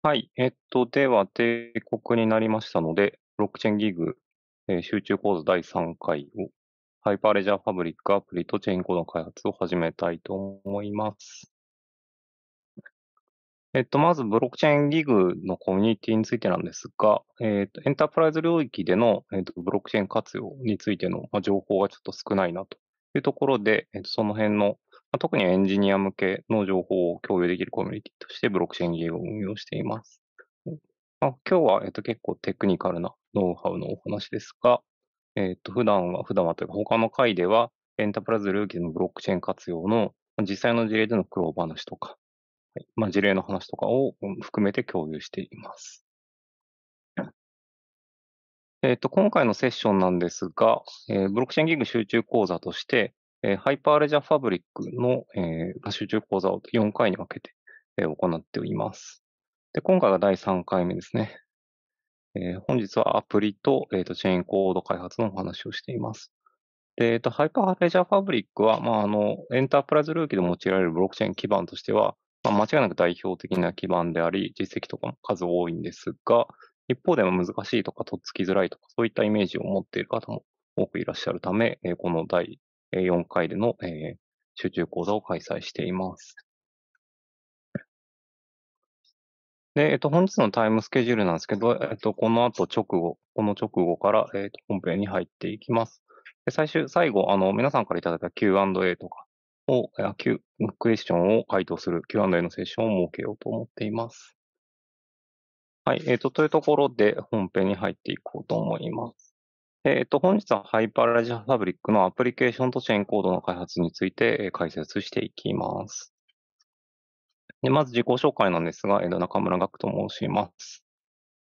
はい。えっと、では、帝国になりましたので、ブロックチェーンギグ、えー集中講座第3回を、ハイパーレジャーファブリックアプリとチェーンコードの開発を始めたいと思います。えっと、まず、ブロックチェーンギグのコミュニティについてなんですが、えっと、エンタープライズ領域での、えっと、ブロックチェーン活用についての、まあ、情報がちょっと少ないなというところで、えっと、その辺の特にエンジニア向けの情報を共有できるコミュニティとしてブロックチェーンゲームを運用しています。まあ、今日は、えっと、結構テクニカルなノウハウのお話ですが、えっと、普段は、普段はというか他の回ではエンタープライズルーキーのブロックチェーン活用の実際の事例での苦労話とか、はい、まあ、事例の話とかを含めて共有しています。えっと、今回のセッションなんですが、えー、ブロックチェーンギグ集中講座として、えー、ハイパーレジャーファブリックの、えー、集中講座を4回に分けて、えー、行っています。で、今回が第3回目ですね。えー、本日はアプリと,、えーと、チェーンコード開発のお話をしています。で、えーと、ハイパーレジャーファブリックは、まあ、あのエンタープライズルーキーで用いられるブロックチェーン基盤としては、まあ、間違いなく代表的な基盤であり、実績とかも数多いんですが、一方でも難しいとか、とっつきづらいとか、そういったイメージを持っている方も多くいらっしゃるため、えこの第4回での、えー、集中講座を開催しています。で、えっと、本日のタイムスケジュールなんですけど、えっと、この後直後、この直後から、えっと、本編に入っていきます。で最終、最後、あの、皆さんからいただいた Q&A とかを、Q、クエスチョンを回答する Q&A のセッションを設けようと思っています。はい、えっと、というところで本編に入っていこうと思います。えっ、ー、と、本日はハイパーラジオファブリックのアプリケーションとチェーンコードの開発について解説していきます。でまず自己紹介なんですが、えー、と中村学と申します。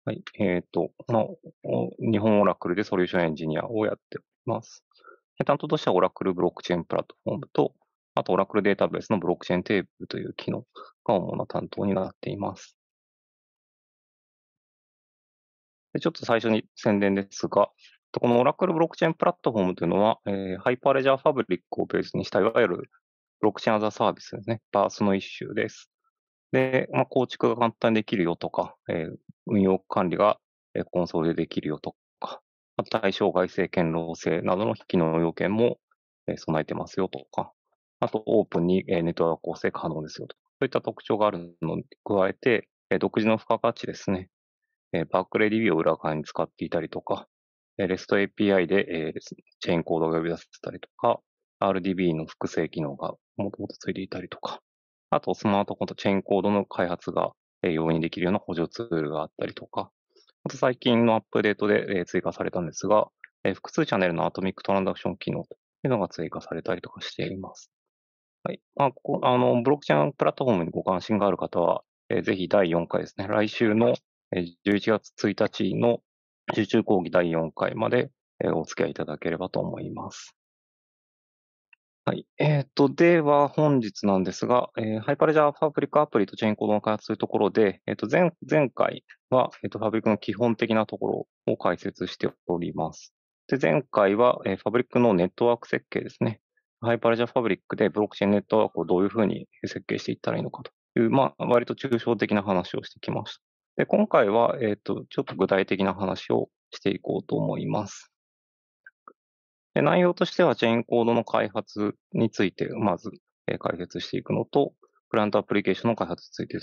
はい。えっ、ー、と、の、日本オラクルでソリューションエンジニアをやっております。担当としてはオラクルブロックチェーンプラットフォームと、あとオラクルデータベースのブロックチェーンテーブルという機能が主な担当になっています。でちょっと最初に宣伝ですが、このオラクルブロックチェーンプラットフォームというのは、えー、ハイパーレジャーファブリックをベースにした、いわゆるブロックチェーンアザーサービスですね、バースの一種です。で、まあ、構築が簡単にできるよとか、えー、運用管理がコンソールでできるよとか、対象外性、堅牢性などの機能要件も備えてますよとか、あとオープンにネットワーク構成可能ですよとか、そういった特徴があるのに加えて、独自の付加価値ですね。バックレディビューを裏側に使っていたりとか、REST API で、えー、チェーンコードが呼び出せたりとか、RDB の複製機能がもともとついていたりとか、あとスマートフォンとチェーンコードの開発が容易にできるような補助ツールがあったりとか、あと最近のアップデートで追加されたんですが、複数チャンネルのアトミックトランダクション機能というのが追加されたりとかしています。はい。まあ、こあの、ブロックチェーンプラットフォームにご関心がある方は、ぜひ第4回ですね、来週の11月1日の集中講義第4回までお付き合いいただければと思います。はい。えっ、ー、と、では本日なんですが、えー、ハイパレジャーファブリックアプリとチェーンコードの開発というところで、えっ、ー、と前、前回は、えっ、と、ファブリックの基本的なところを解説しております。で、前回は、えファブリックのネットワーク設計ですね。ハイパレジャーファブリックでブロックチェーンネットワークをどういうふうに設計していったらいいのかという、まあ、割と抽象的な話をしてきました。で今回は、えっ、ー、と、ちょっと具体的な話をしていこうと思います。で内容としては、チェーンコードの開発について、まず、えー、解説していくのと、クライアントアプリケーションの開発について、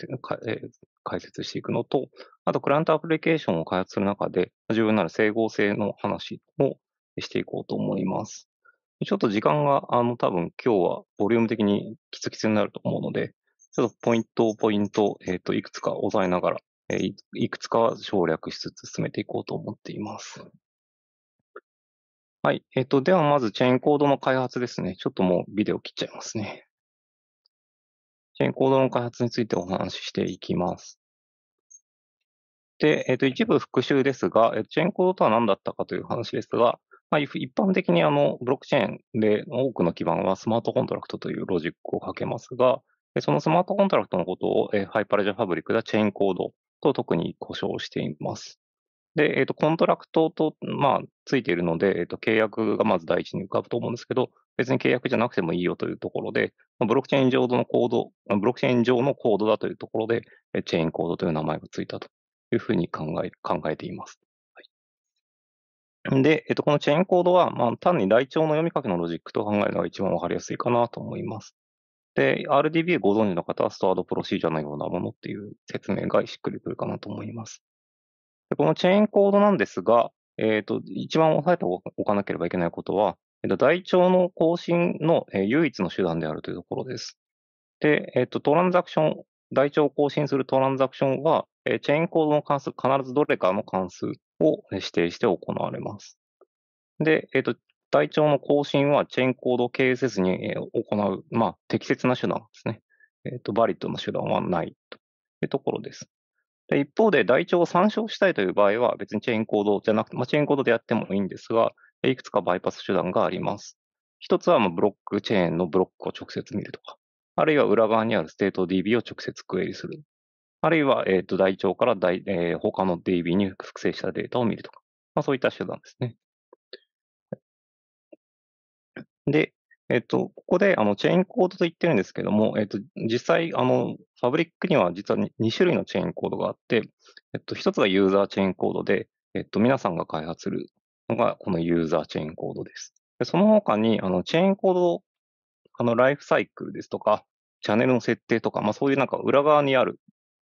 えー、解説していくのと、あとクライアントアプリケーションを開発する中で、重要なる整合性の話をしていこうと思います。ちょっと時間が、あの、多分今日はボリューム的にキツキツになると思うので、ちょっとポイント、ポイント、えっ、ー、と、いくつか押さえながらいいくつか省略しつつ進めていこうと思っています。はい。えっ、ー、と、ではまずチェーンコードの開発ですね。ちょっともうビデオ切っちゃいますね。チェーンコードの開発についてお話ししていきます。で、えっ、ー、と、一部復習ですが、チェーンコードとは何だったかという話ですが、まあ、一般的にあの、ブロックチェーンで多くの基盤はスマートコントラクトというロジックをかけますが、そのスマートコントラクトのことを、えハイパレジャファブリックではチェーンコードと特に故障しています。で、えっ、ー、と、コントラクトと、まあ、ついているので、えっ、ー、と、契約がまず第一に浮かぶと思うんですけど、別に契約じゃなくてもいいよというところで、ブロックチェーン上のコード、ブロックチェーン上のコードだというところで、チェーンコードという名前がついたというふうに考え、考えています。はい、で、えっ、ー、と、このチェーンコードは、まあ、単に台帳の読み書きのロジックと考えるのが一番わかりやすいかなと思います。で、RDBA ご存知の方は、ストアードプロシージャーのようなものっていう説明がしっくりくるかなと思います。でこのチェーンコードなんですが、えっ、ー、と、一番押さえておかなければいけないことは、えっ、ー、と、台帳の更新の、えー、唯一の手段であるというところです。で、えっ、と、トランザクション、台帳を更新するトランザクションは、えチェーンコードの関数、必ずどれかの関数を指定して行われます。で、えっ、と、台帳の更新はチェーンコードを経由せずに行う、まあ、適切な手段ですね。えっ、ー、と、バリッドの手段はないというところです。で一方で、台帳を参照したいという場合は、別にチェーンコードじゃなくて、まあ、チェーンコードでやってもいいんですが、いくつかバイパス手段があります。一つは、ブロックチェーンのブロックを直接見るとか、あるいは裏側にあるステート DB を直接クエリする。あるいは、えっ、ー、と、台帳からえー、他の DB に複製したデータを見るとか、まあ、そういった手段ですね。で、えっと、ここで、あの、チェーンコードと言ってるんですけども、えっと、実際、あの、ファブリックには実は2種類のチェーンコードがあって、えっと、1つがユーザーチェーンコードで、えっと、皆さんが開発するのが、このユーザーチェーンコードです。でその他に、あの、チェーンコード、あの、ライフサイクルですとか、チャンネルの設定とか、まあ、そういうなんか裏側にある、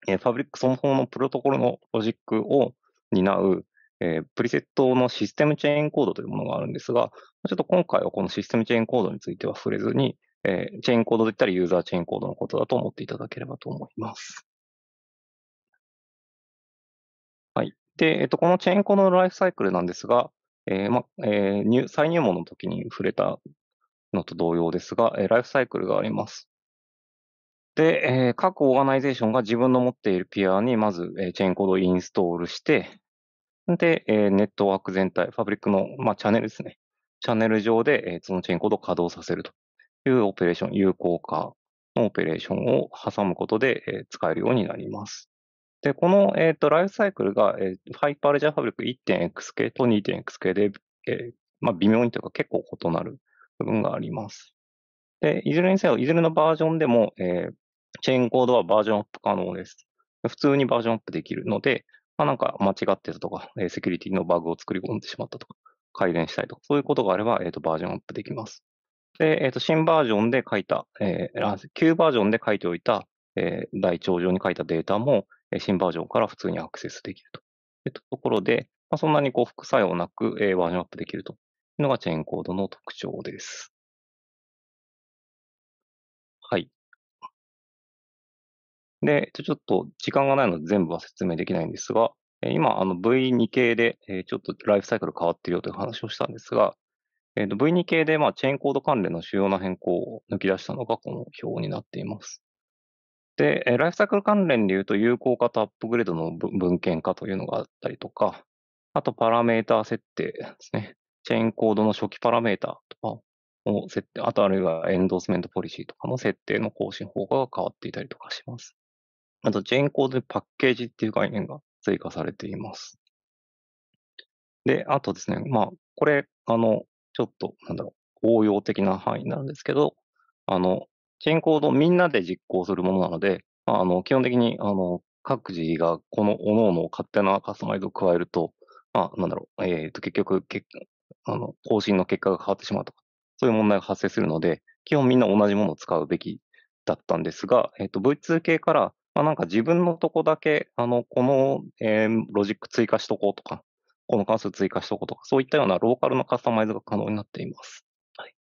えー、ファブリックその方のプロトコルのロジックを担う、えー、プリセットのシステムチェーンコードというものがあるんですが、ちょっと今回はこのシステムチェーンコードについては触れずに、えー、チェーンコードといったらユーザーチェーンコードのことだと思っていただければと思います。はい。で、えっと、このチェーンコードのライフサイクルなんですが、えーまえー、入再入門の時に触れたのと同様ですが、えー、ライフサイクルがあります。で、えー、各オーガナイゼーションが自分の持っているピアにまず、えー、チェーンコードをインストールして、で、えー、ネットワーク全体、ファブリックの、まあ、チャンネルですね。チャンネル上で、えー、そのチェーンコードを稼働させるというオペレーション、有効化のオペレーションを挟むことで、えー、使えるようになります。で、この、えーと、ライフサイクルが、えー、ハイパーレジャーファブリック 1.x 系と 2.x 系で、えーまあ、微妙にというか結構異なる部分があります。で、いずれにせよ、いずれのバージョンでも、えー、チェーンコードはバージョンアップ可能です。普通にバージョンアップできるので、まあ、なんか間違ってたとか、えセキュリティのバグを作り込んでしまったとか、改善したいとか、そういうことがあれば、えっ、と、バージョンアップできます。で、えっ、と、新バージョンで書いた、えー、旧バージョンで書いておいた、えー、台帳上に書いたデータも、え新バージョンから普通にアクセスできると。いうところで、まあ、そんなにこう副作用なく、えー、バージョンアップできるというのがチェーンコードの特徴です。はい。で、ちょっと時間がないので全部は説明できないんですが、今、あの V2 系で、ちょっとライフサイクル変わってるよという話をしたんですが、えと V2 系で、まあ、チェーンコード関連の主要な変更を抜き出したのがこの表になっています。で、ライフサイクル関連で言うと、有効化とアップグレードの文献化というのがあったりとか、あとパラメータ設定ですね。チェーンコードの初期パラメータとかを設定、あとあるいはエンドースメントポリシーとかの設定の更新方法が変わっていたりとかします。あと、チェンコードでパッケージっていう概念が追加されています。で、あとですね、まあ、これ、あの、ちょっと、なんだろう、応用的な範囲になるんですけど、あの、チェーンコードをみんなで実行するものなので、あの、基本的に、あの、各自がこの各々を勝手なカスタマイズを加えると、まあ、なんだろう、えっ、ー、と、結局、けあの、更新の結果が変わってしまうとか、そういう問題が発生するので、基本みんな同じものを使うべきだったんですが、えっ、ー、と、V2 系から、まあ、なんか自分のとこだけ、あの、この、えー、ロジック追加しとこうとか、この関数追加しとこうとか、そういったようなローカルのカスタマイズが可能になっています。はい。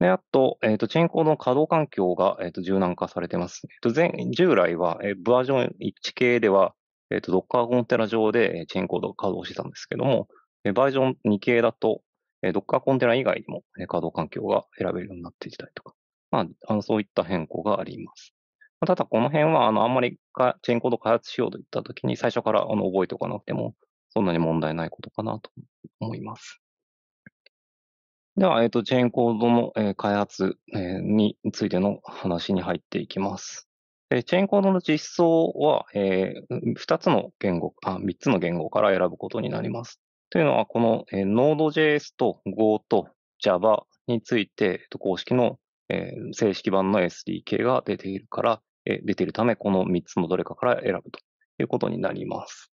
で、あと、えっ、ー、と、チェーンコードの稼働環境が、えっ、ー、と、柔軟化されてます。えっ、ー、と、前、従来は、えー、バージョン1系では、えっ、と、ドッカーコンテナ上で、えチェーンコードが稼働してたんですけども、えー、バージョン2系だと、えー、d o c コンテナ以外にも、えー、稼働環境が選べるようになっていたりとか、まあ、あのそういった変更があります。ただこの辺は、あの、あんまりチェーンコード開発しようといったときに、最初からあの覚えておかなくても、そんなに問題ないことかなと思います。では、えっ、ー、と、チェーンコードの、えー、開発、えー、についての話に入っていきます。でチェーンコードの実装は、えー、2つの言語あ、3つの言語から選ぶことになります。というのは、この、えー、Node.js と Go と Java について、えー、公式の、えー、正式版の SDK が出ているから、出ているため、この3つのどれかから選ぶということになります。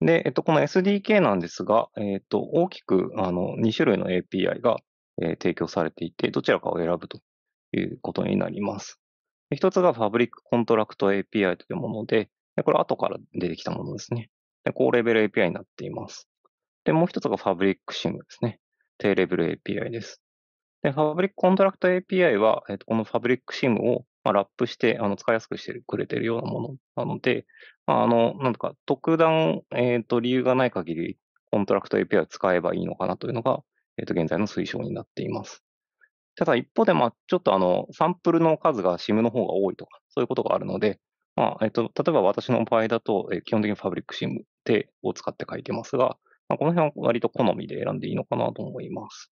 で、えっと、この SDK なんですが、えっと、大きくあの2種類の API が、え提供されていて、どちらかを選ぶということになります。一つがファブリックコントラクト API というもので、これ後から出てきたものですね。高レベル API になっています。で、もう一つがファブリックシ i m ですね。低レベル API です。で、ファブリックコントラクト API は、えっと、このファブリックシ i m をまあ、ラップしてあの使いやすくしてくれてるようなものなので、まあ、あのなんとか特段、えーと、理由がない限り、コントラクト API を使えばいいのかなというのが、えーと、現在の推奨になっています。ただ一方で、まあ、ちょっとあのサンプルの数が SIM の方が多いとか、そういうことがあるので、まあえーと、と例えば私の場合だと、えー、基本的にファブリック SIM でを使って書いてますが、まあ、この辺は割と好みで選んでいいのかなと思います。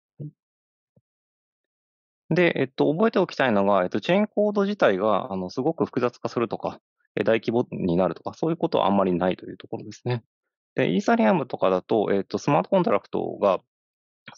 で、えっと、覚えておきたいのが、えっと、チェーンコード自体が、あの、すごく複雑化するとか、え大規模になるとか、そういうことはあんまりないというところですね。で、イーサリアムとかだと、えっと、スマートコントラクトが、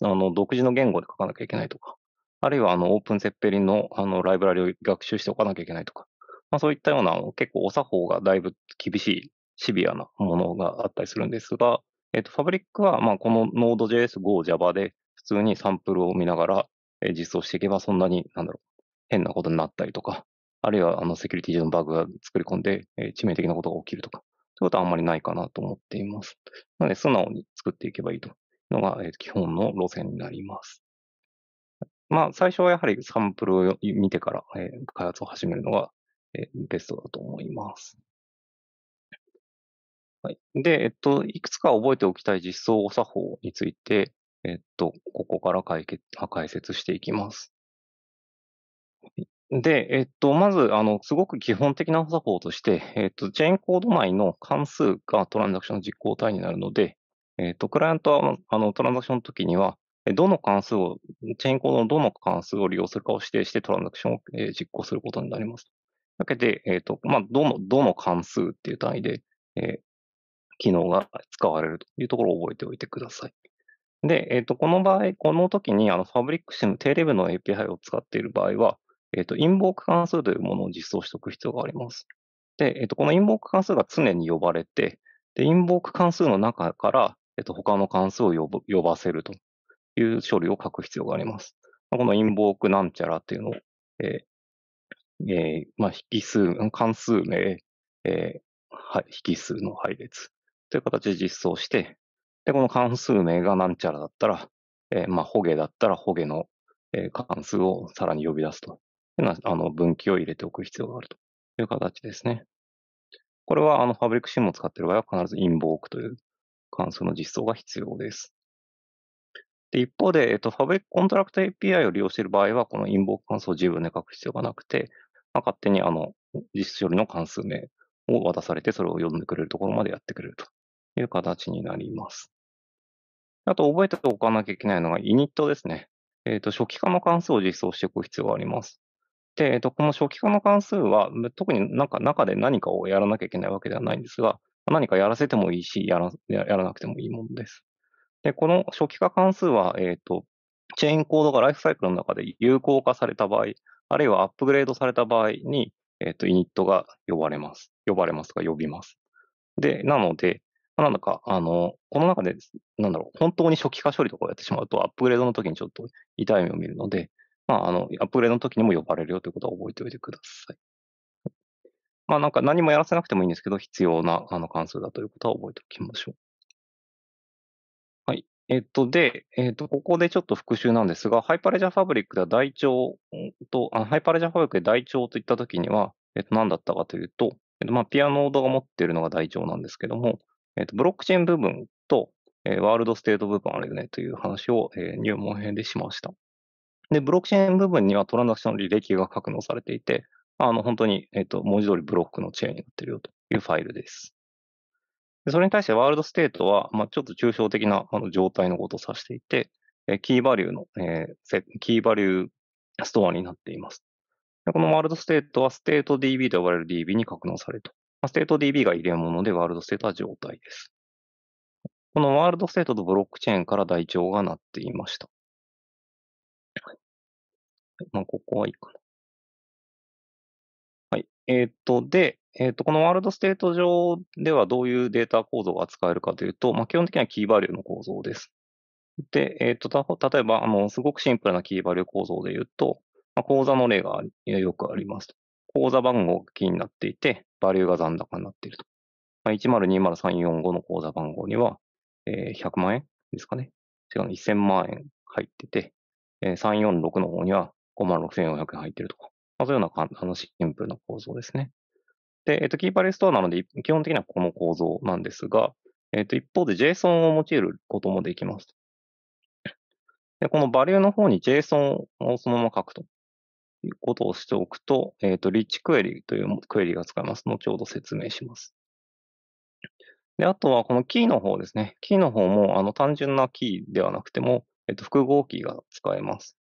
あの、独自の言語で書かなきゃいけないとか、あるいは、あの、オープンセッペリンの、あの、ライブラリを学習しておかなきゃいけないとか、まあ、そういったような、結構、お作法がだいぶ厳しい、シビアなものがあったりするんですが、えっと、ファブリックは、まあ、この Node.js、Go、Java で、普通にサンプルを見ながら、実装していけば、そんなに、なんだろう、変なことになったりとか、あるいはあのセキュリティ上のバグが作り込んで、え致命的なことが起きるとか、ということはあんまりないかなと思っています。なので、素直に作っていけばいいというのが、え基本の路線になります。まあ、最初はやはりサンプルを見てから、え開発を始めるのが、えベストだと思います。はい。で、えっと、いくつか覚えておきたい実装作法について、えっと、ここから解決解説していきます。で、えっと、まず、あの、すごく基本的な作法として、えっと、チェーンコード内の関数がトランザクションの実行体になるので、えっと、クライアントは、あの、トランザクションの時には、どの関数を、チェーンコードのどの関数を利用するかを指定してトランザクションを実行することになります。だけで、えっと、まあ、どの、どの関数っていう単位で、えー、機能が使われるというところを覚えておいてください。で、えっ、ー、と、この場合、この時に、あの、ファブリックシム、低レベルの API を使っている場合は、えっ、ー、と、インボーク関数というものを実装しておく必要があります。で、えっ、ー、と、このインボーク関数が常に呼ばれて、で、インボーク関数の中から、えっと、他の関数を呼呼ばせるという処理を書く必要があります。このインボークなんちゃらっていうのを、えーえー、まあ、引数、関数名、えーはい、引数の配列という形で実装して、で、この関数名がなんちゃらだったら、えー、まあ、ホゲだったらホゲの、え関数をさらに呼び出すというような、あの、分岐を入れておく必要があるという形ですね。これは、あの、ファブリックシムを使っている場合は必ずインボークという関数の実装が必要です。で、一方で、えっと、ファブリックコントラクト API を利用している場合は、このインボーク関数を自分で書く必要がなくて、まあ、勝手に、あの、実処理の関数名を渡されて、それを読んでくれるところまでやってくれるという形になります。あと覚えておかなきゃいけないのがイニットですね。えっ、ー、と、初期化の関数を実装していく必要があります。で、えっ、ー、と、この初期化の関数は、特になんか中で何かをやらなきゃいけないわけではないんですが、何かやらせてもいいし、やらやらなくてもいいものです。で、この初期化関数は、えっ、ー、と、チェーンコードがライフサイクルの中で有効化された場合、あるいはアップグレードされた場合に、えっ、ー、と、イニットが呼ばれます。呼ばれますか、呼びます。で、なので、なんだか、あの、この中で、なんだろう、本当に初期化処理とかをやってしまうと、アップグレードの時にちょっと痛い目を見るので、まあ、あの、アップグレードの時にも呼ばれるよということは覚えておいてください。まあ、なんか何もやらせなくてもいいんですけど、必要なあの関数だということは覚えておきましょう。はい。えっと、で、えっと、ここでちょっと復習なんですが、ハイパレジャーファブリックでは台帳と、あハイパレジャーファブリックで台帳といった時には、えっと、何だったかというと、えっと、まあ、ピアノードが持っているのが台帳なんですけども、えと、ブロックチェーン部分と、えワールドステート部分あるよねという話を、え入門編でしました。で、ブロックチェーン部分にはトランザクションの履歴が格納されていて、あの、本当に、えと、文字通りブロックのチェーンになっているよというファイルです。でそれに対してワールドステートは、まあ、ちょっと抽象的なあの状態のことを指していて、えキーバリューの、えー、キーバリューストアになっています。このワールドステートはステート DB と呼ばれる DB に格納されるとステート DB が入れ物で、ワールドステートは状態です。このワールドステートとブロックチェーンから台帳がなっていました。まあ、ここはいいかな。はい。えっ、と、で、えっ、と、このワールドステート上ではどういうデータ構造が扱えるかというと、まあ、基本的にはキーバリューの構造です。で、えっ、ー、と、例えば、あの、すごくシンプルなキーバリュー構造で言うと、まあ、講座の例がよくあります。口座番号がキーになっていて、バリューが残高になっていると。まあ、1020345の口座番号には、えー、100万円ですかね。違う、1000万円入ってて、えー、346の方には56400円入ってるとか。まあ、そういうようなあシンプルな構造ですね。で、えっ、ー、と、キーパレストアなので、基本的にはこの構造なんですが、えっ、ー、と、一方で JSON を用いることもできます。で、このバリューの方に JSON をそのまま書くと。いうことをしておくと、えっ、ー、と、リッチクエリというクエリが使えます。後ほど説明します。で、あとはこのキーの方ですね。キーの方も、あの、単純なキーではなくても、えっ、ー、と、複合キーが使えます。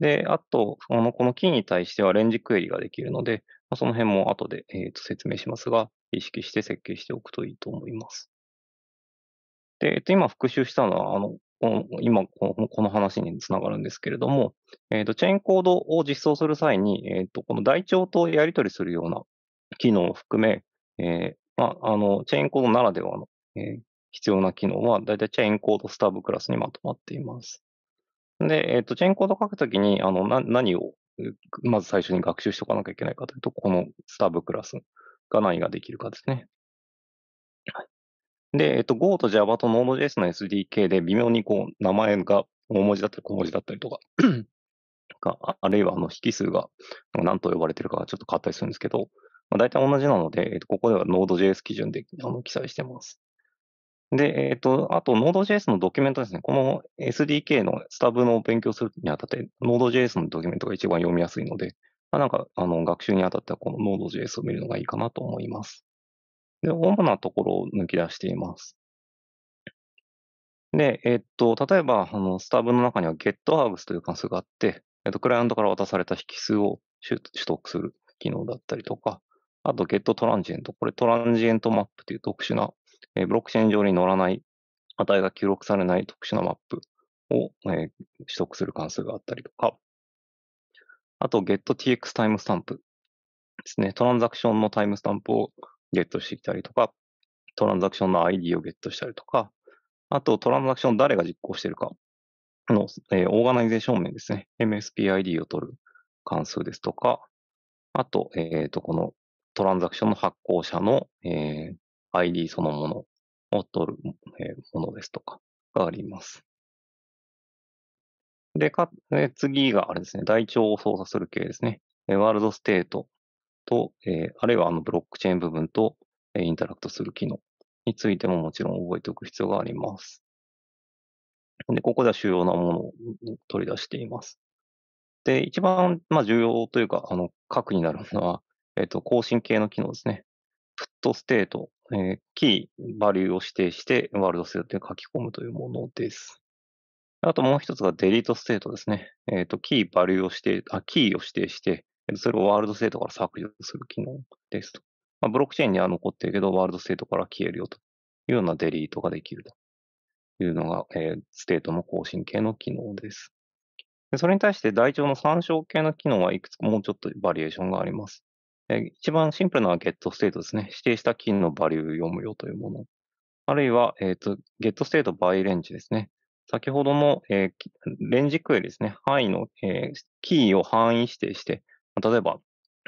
で、あと、このこのキーに対してはレンジクエリができるので、まあ、その辺も後で、えー、と説明しますが、意識して設計しておくといいと思います。で、えっと、今復習したのは、あの、今、この話につながるんですけれども、えー、とチェーンコードを実装する際に、えー、とこの台帳とやり取りするような機能を含め、えーまあ、あのチェーンコードならではの、えー、必要な機能は、だいたいチェーンコードスタブクラスにまとまっています。で、えー、とチェーンコードを書くときにあのな何をまず最初に学習しておかなきゃいけないかというと、このスタブクラスが何ができるかですね。はいで、えっと、Go と Java と Node.js の SDK で微妙にこう、名前が大文字だったり小文字だったりとか あるいはあの引数が何と呼ばれてるかがちょっと変わったりするんですけど、まあ、大体同じなので、えっと、ここでは Node.js 基準であの記載してます。で、えっ、と、あと Node.js のドキュメントですね。この SDK のスタブの勉強するにあたって Node.js のドキュメントが一番読みやすいので、まあ、なんかあの学習にあたってはこの Node.js を見るのがいいかなと思います。で、主なところを抜き出しています。で、えっと、例えば、あの、スタブの中には GetHugs という関数があって、えっと、クライアントから渡された引数を取得する機能だったりとか、あと GetTransient。これトランジエントマップという特殊な、えー、ブロックチェーン上に乗らない、値が記録されない特殊なマップを、えー、取得する関数があったりとか、あと GetTX タイムスタンプですね。トランザクションのタイムスタンプをゲットしてきたりとか、トランザクションの ID をゲットしたりとか、あとトランザクション誰が実行してるかの、えー、オーガナイゼーション面ですね。MSPID を取る関数ですとか、あと、えっ、ー、と、このトランザクションの発行者の、えー、ID そのものを取る、えー、ものですとかがあります。で、か、次があれですね、台帳を操作する系ですね。ワールドステートと、えー、あるいはあのブロックチェーン部分と、えー、インタラクトする機能についてももちろん覚えておく必要があります。で、ここでは主要なものを取り出しています。で、一番、まあ、重要というか、あの、核になるのは、えっ、ー、と、更新系の機能ですね。プットステート、えー、キー、バリューを指定して、ワールドステートで書き込むというものです。あともう一つがデリートステートですね。えっ、ー、と、キー、バリューを指定、あ、キーを指定して、それをワールドステートから削除する機能ですと。まあ、ブロックチェーンには残っているけど、ワールドステートから消えるよというようなデリートができるというのが、えー、ステートの更新系の機能です。でそれに対して台帳の参照系の機能はいくつかもうちょっとバリエーションがあります。え一番シンプルなのはゲットステートですね。指定した金のバリュー読むよというもの。あるいは、えっ、ー、と、ゲットステートバイレンジですね。先ほどの、えー、レンジクエリですね。範囲の、えー、キーを範囲指定して、例えば、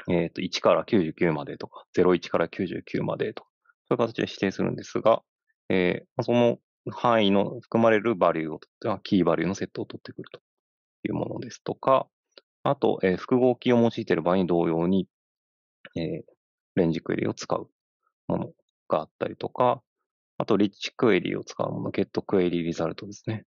えっ、ー、と、1から99までとか、01から99までとか、そういう形で指定するんですが、えー、その範囲の含まれるバリューを取って、キーバリューのセットを取ってくるというものですとか、あと、えー、複合キーを用いている場合に同様に、えー、レンジクエリを使うものがあったりとか、あと、リッチクエリを使うもの、ゲットクエリリザルトですね。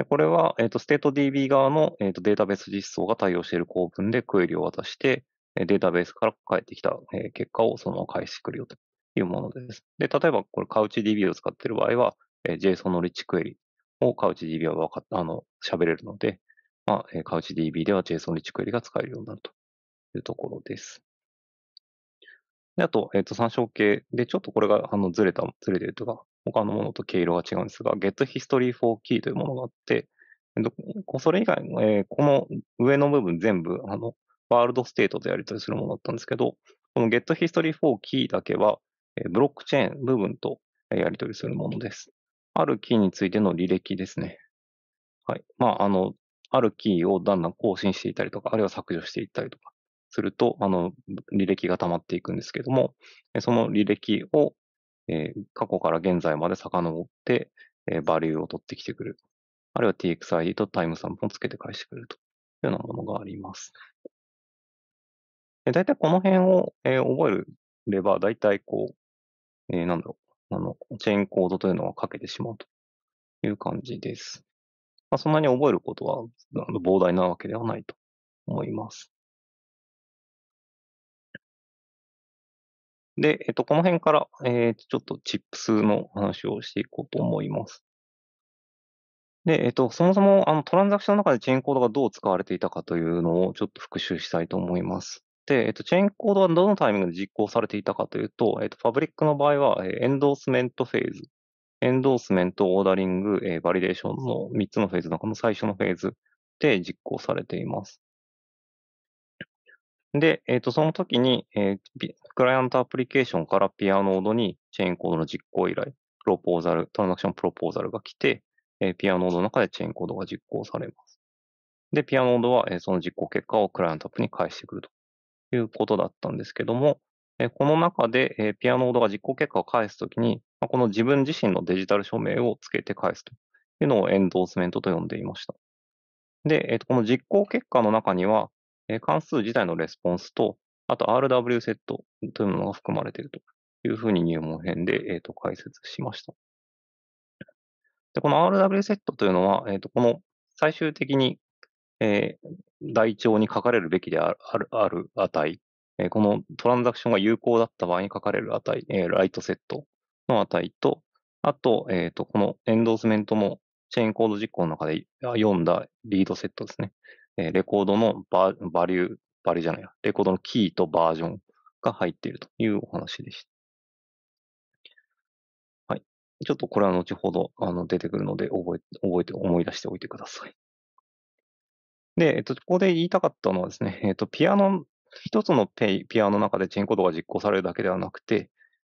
でこれは、えっ、ー、と、StateDB 側の、えーと、データベース実装が対応している構文でクエリを渡して、データベースから返ってきた、えー、結果をそのまま返してくるよというものです。で、例えばこれ、カウチ DB を使っている場合は、えー、JSON のリッチクエリをカウチ DB はわかあの喋れるので、まあ、えー、カウチ DB では JSON リッチクエリが使えるようになるというところです。で、あと、えっ、ー、と、参照系で、ちょっとこれが、あの、ずれた、ずれてるというか、他のものと毛色が違うんですが、Get History for Key というものがあって、それ以外の、えー、この上の部分全部、あの、ワールドステートでやり取りするものだったんですけど、この Get History for Key だけは、えー、ブロックチェーン部分とやり取りするものです。あるキーについての履歴ですね。はい。まあ、あの、あるキーをだんだん更新していたりとか、あるいは削除していったりとかすると、あの、履歴が溜まっていくんですけども、その履歴をえー、過去から現在まで遡って、えー、バリューを取ってきてくる。あるいは TXID とタイムサンプルをつけて返してくるというようなものがあります。え大体この辺を、えー、覚えれば、大体こう、えー、なんだろう、あの、チェーンコードというのはかけてしまうという感じです。まあ、そんなに覚えることは膨大なわけではないと思います。で、えっと、この辺から、えー、ちょっとチップスの話をしていこうと思います。で、えっと、そもそもあのトランザクションの中でチェーンコードがどう使われていたかというのをちょっと復習したいと思います。で、えっと、チェーンコードはどのタイミングで実行されていたかというと、えっと、ファブリックの場合は、えエンドースメントフェーズ、エンドースメント、オーダリング、えバリデーションの3つのフェーズのこの最初のフェーズで実行されています。で、えっ、ー、と、その時に、えー、クライアントアプリケーションからピアノードにチェーンコードの実行依頼、プロポーザル、トランザクションプロポーザルが来て、えピアノードの中でチェーンコードが実行されます。で、ピアノードは、えその実行結果をクライアントアップに返してくるということだったんですけども、えこの中で、えピアノードが実行結果を返すときに、まあ、この自分自身のデジタル署名をつけて返すというのをエンドースメントと呼んでいました。で、えこの実行結果の中には、え関数自体のレスポンスと、あと RW セットというものが含まれているというふうに入門編で、えー、と解説しました。でこの RW セットというのは、えー、とこの最終的に、えー、台帳に書かれるべきであるある値、えー、このトランザクションが有効だった場合に書かれる値、えー、ライトセットの値と、あと、えー、と、このエンドースメントもチェーンコード実行の中で読んだリードセットですね。レコードのババリュー、バリじゃないや、レコードのキーとバージョンが入っているというお話でした。はい。ちょっとこれは後ほどあの出てくるので、覚え、覚えて、思い出しておいてください。で、えっと、ここで言いたかったのはですね、えっと、ピアノ、一つのペピアノの中でチェーンコードが実行されるだけではなくて、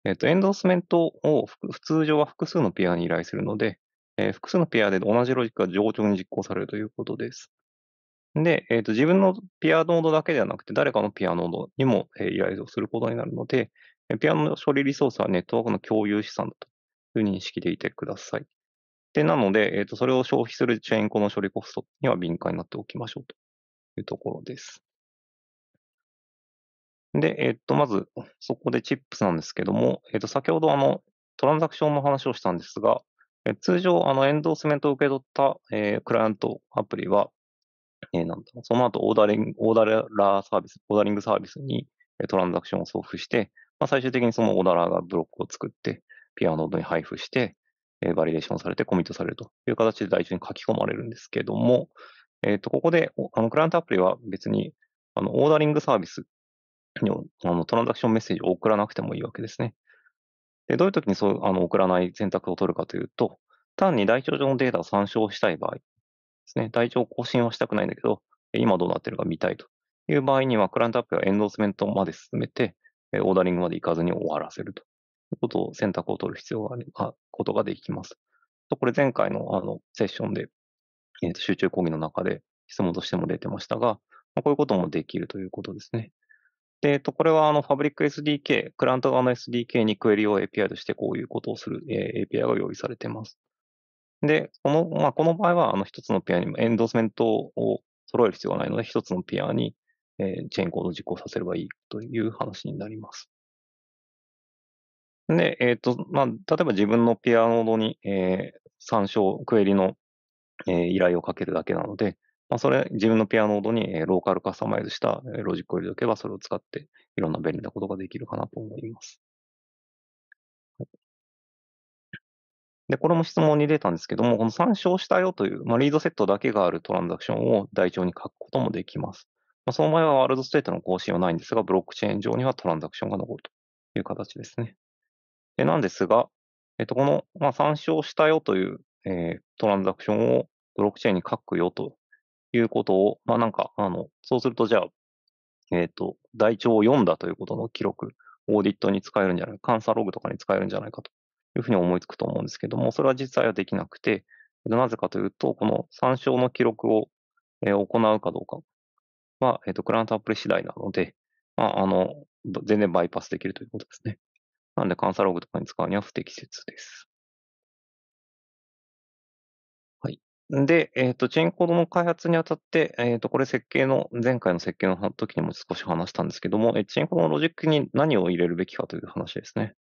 えっと、エンドースメントを通常は複数のピアに依頼するので、えー、複数のピアで同じロジックが上長に実行されるということです。で、えーと、自分のピアノードだけではなくて、誰かのピアノードにも、えー、依頼をすることになるので、ピアノ処理リソースはネットワークの共有資産だという認識でいてください。で、なので、えーと、それを消費するチェーンコの処理コストには敏感になっておきましょうというところです。で、えっ、ー、と、まず、そこでチップスなんですけども、えっ、ー、と、先ほどあの、トランザクションの話をしたんですが、え通常、あの、エンドースメントを受け取った、えクライアントアプリは、えー、なんだその後オーダリング、オーダラーサービス、オーダリングサービスにトランザクションを送付して、まあ、最終的にそのオーダラーがブロックを作って、ピアノードに配布して、えー、バリデーションされてコミットされるという形で代償に書き込まれるんですけども、えっ、ー、と、ここで、あの、クライアントアプリは別に、あの、オーダリングサービスにあのトランザクションメッセージを送らなくてもいいわけですね。で、どういう時にそう、あの、送らない選択を取るかというと、単に台帳上のデータを参照したい場合、ですね、台帳更新をしたくないんだけど、今どうなってるか見たいという場合には、クライアントアップやエンドースメントまで進めて、オーダリングまで行かずに終わらせるということを選択を取る必要があることができます。これ前回のあのセッションで、えー、と集中講義の中で質問としても出てましたが、こういうこともできるということですね。で、えと、これはあのファブリック SDK、クライアント側の SDK にクエリを API としてこういうことをする、え API が用意されています。で、この、まあ、この場合は、あの、一つのペアにエンドースメントを揃える必要がないので、一つのペアに、えー、チェーンコードを実行させればいいという話になります。で、えっ、ー、と、まあ、例えば自分のペアノードに、えー、参照、クエリの、えー、依頼をかけるだけなので、まあ、それ、自分のペアノードに、えー、ローカルカスタマイズしたロジックを入れておけば、それを使っていろんな便利なことができるかなと思います。で、これも質問に出たんですけども、この参照したよという、まあ、リードセットだけがあるトランザクションを台帳に書くこともできます。まあ、その場合はワールドステートの更新はないんですが、ブロックチェーン上にはトランザクションが残るという形ですね。で、なんですが、えっと、この、まあ、参照したよという、えー、トランザクションをブロックチェーンに書くよということを、まあ、なんか、あの、そうするとじゃあ、えっ、ー、と、台帳を読んだということの記録、オーディットに使えるんじゃないか、監査ログとかに使えるんじゃないかというふうに思いつくと思うんですけども、それは実際はできなくて、なぜかというと、この参照の記録を行うかどうかは、えっ、ー、と、クライアントアプリ次第なので、まあ、あの、全然バイパスできるということですね。なので、監査ログとかに使うには不適切です。はい。で、えっ、ー、と、チェーンコードの開発にあたって、えっ、ー、と、これ設計の、前回の設計の時にも少し話したんですけども、チェーンコードのロジックに何を入れるべきかという話ですね。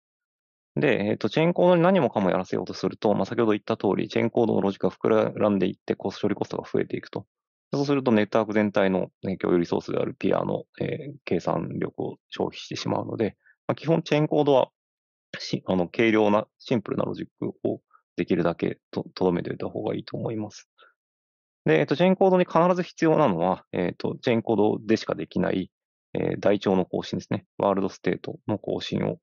で、えっ、ー、と、チェーンコードに何もかもやらせようとすると、まあ、先ほど言った通り、チェーンコードのロジックが膨らんでいって、コス処理コストが増えていくと。そうすると、ネットワーク全体の共有リソースであるピアの、えー、計算力を消費してしまうので、まあ、基本チェーンコードはあの軽量な、シンプルなロジックをできるだけとどめておいた方がいいと思います。で、えっ、ー、と、チェーンコードに必ず必要なのは、えっ、ー、と、チェーンコードでしかできない、えー、台帳の更新ですね。ワールドステートの更新を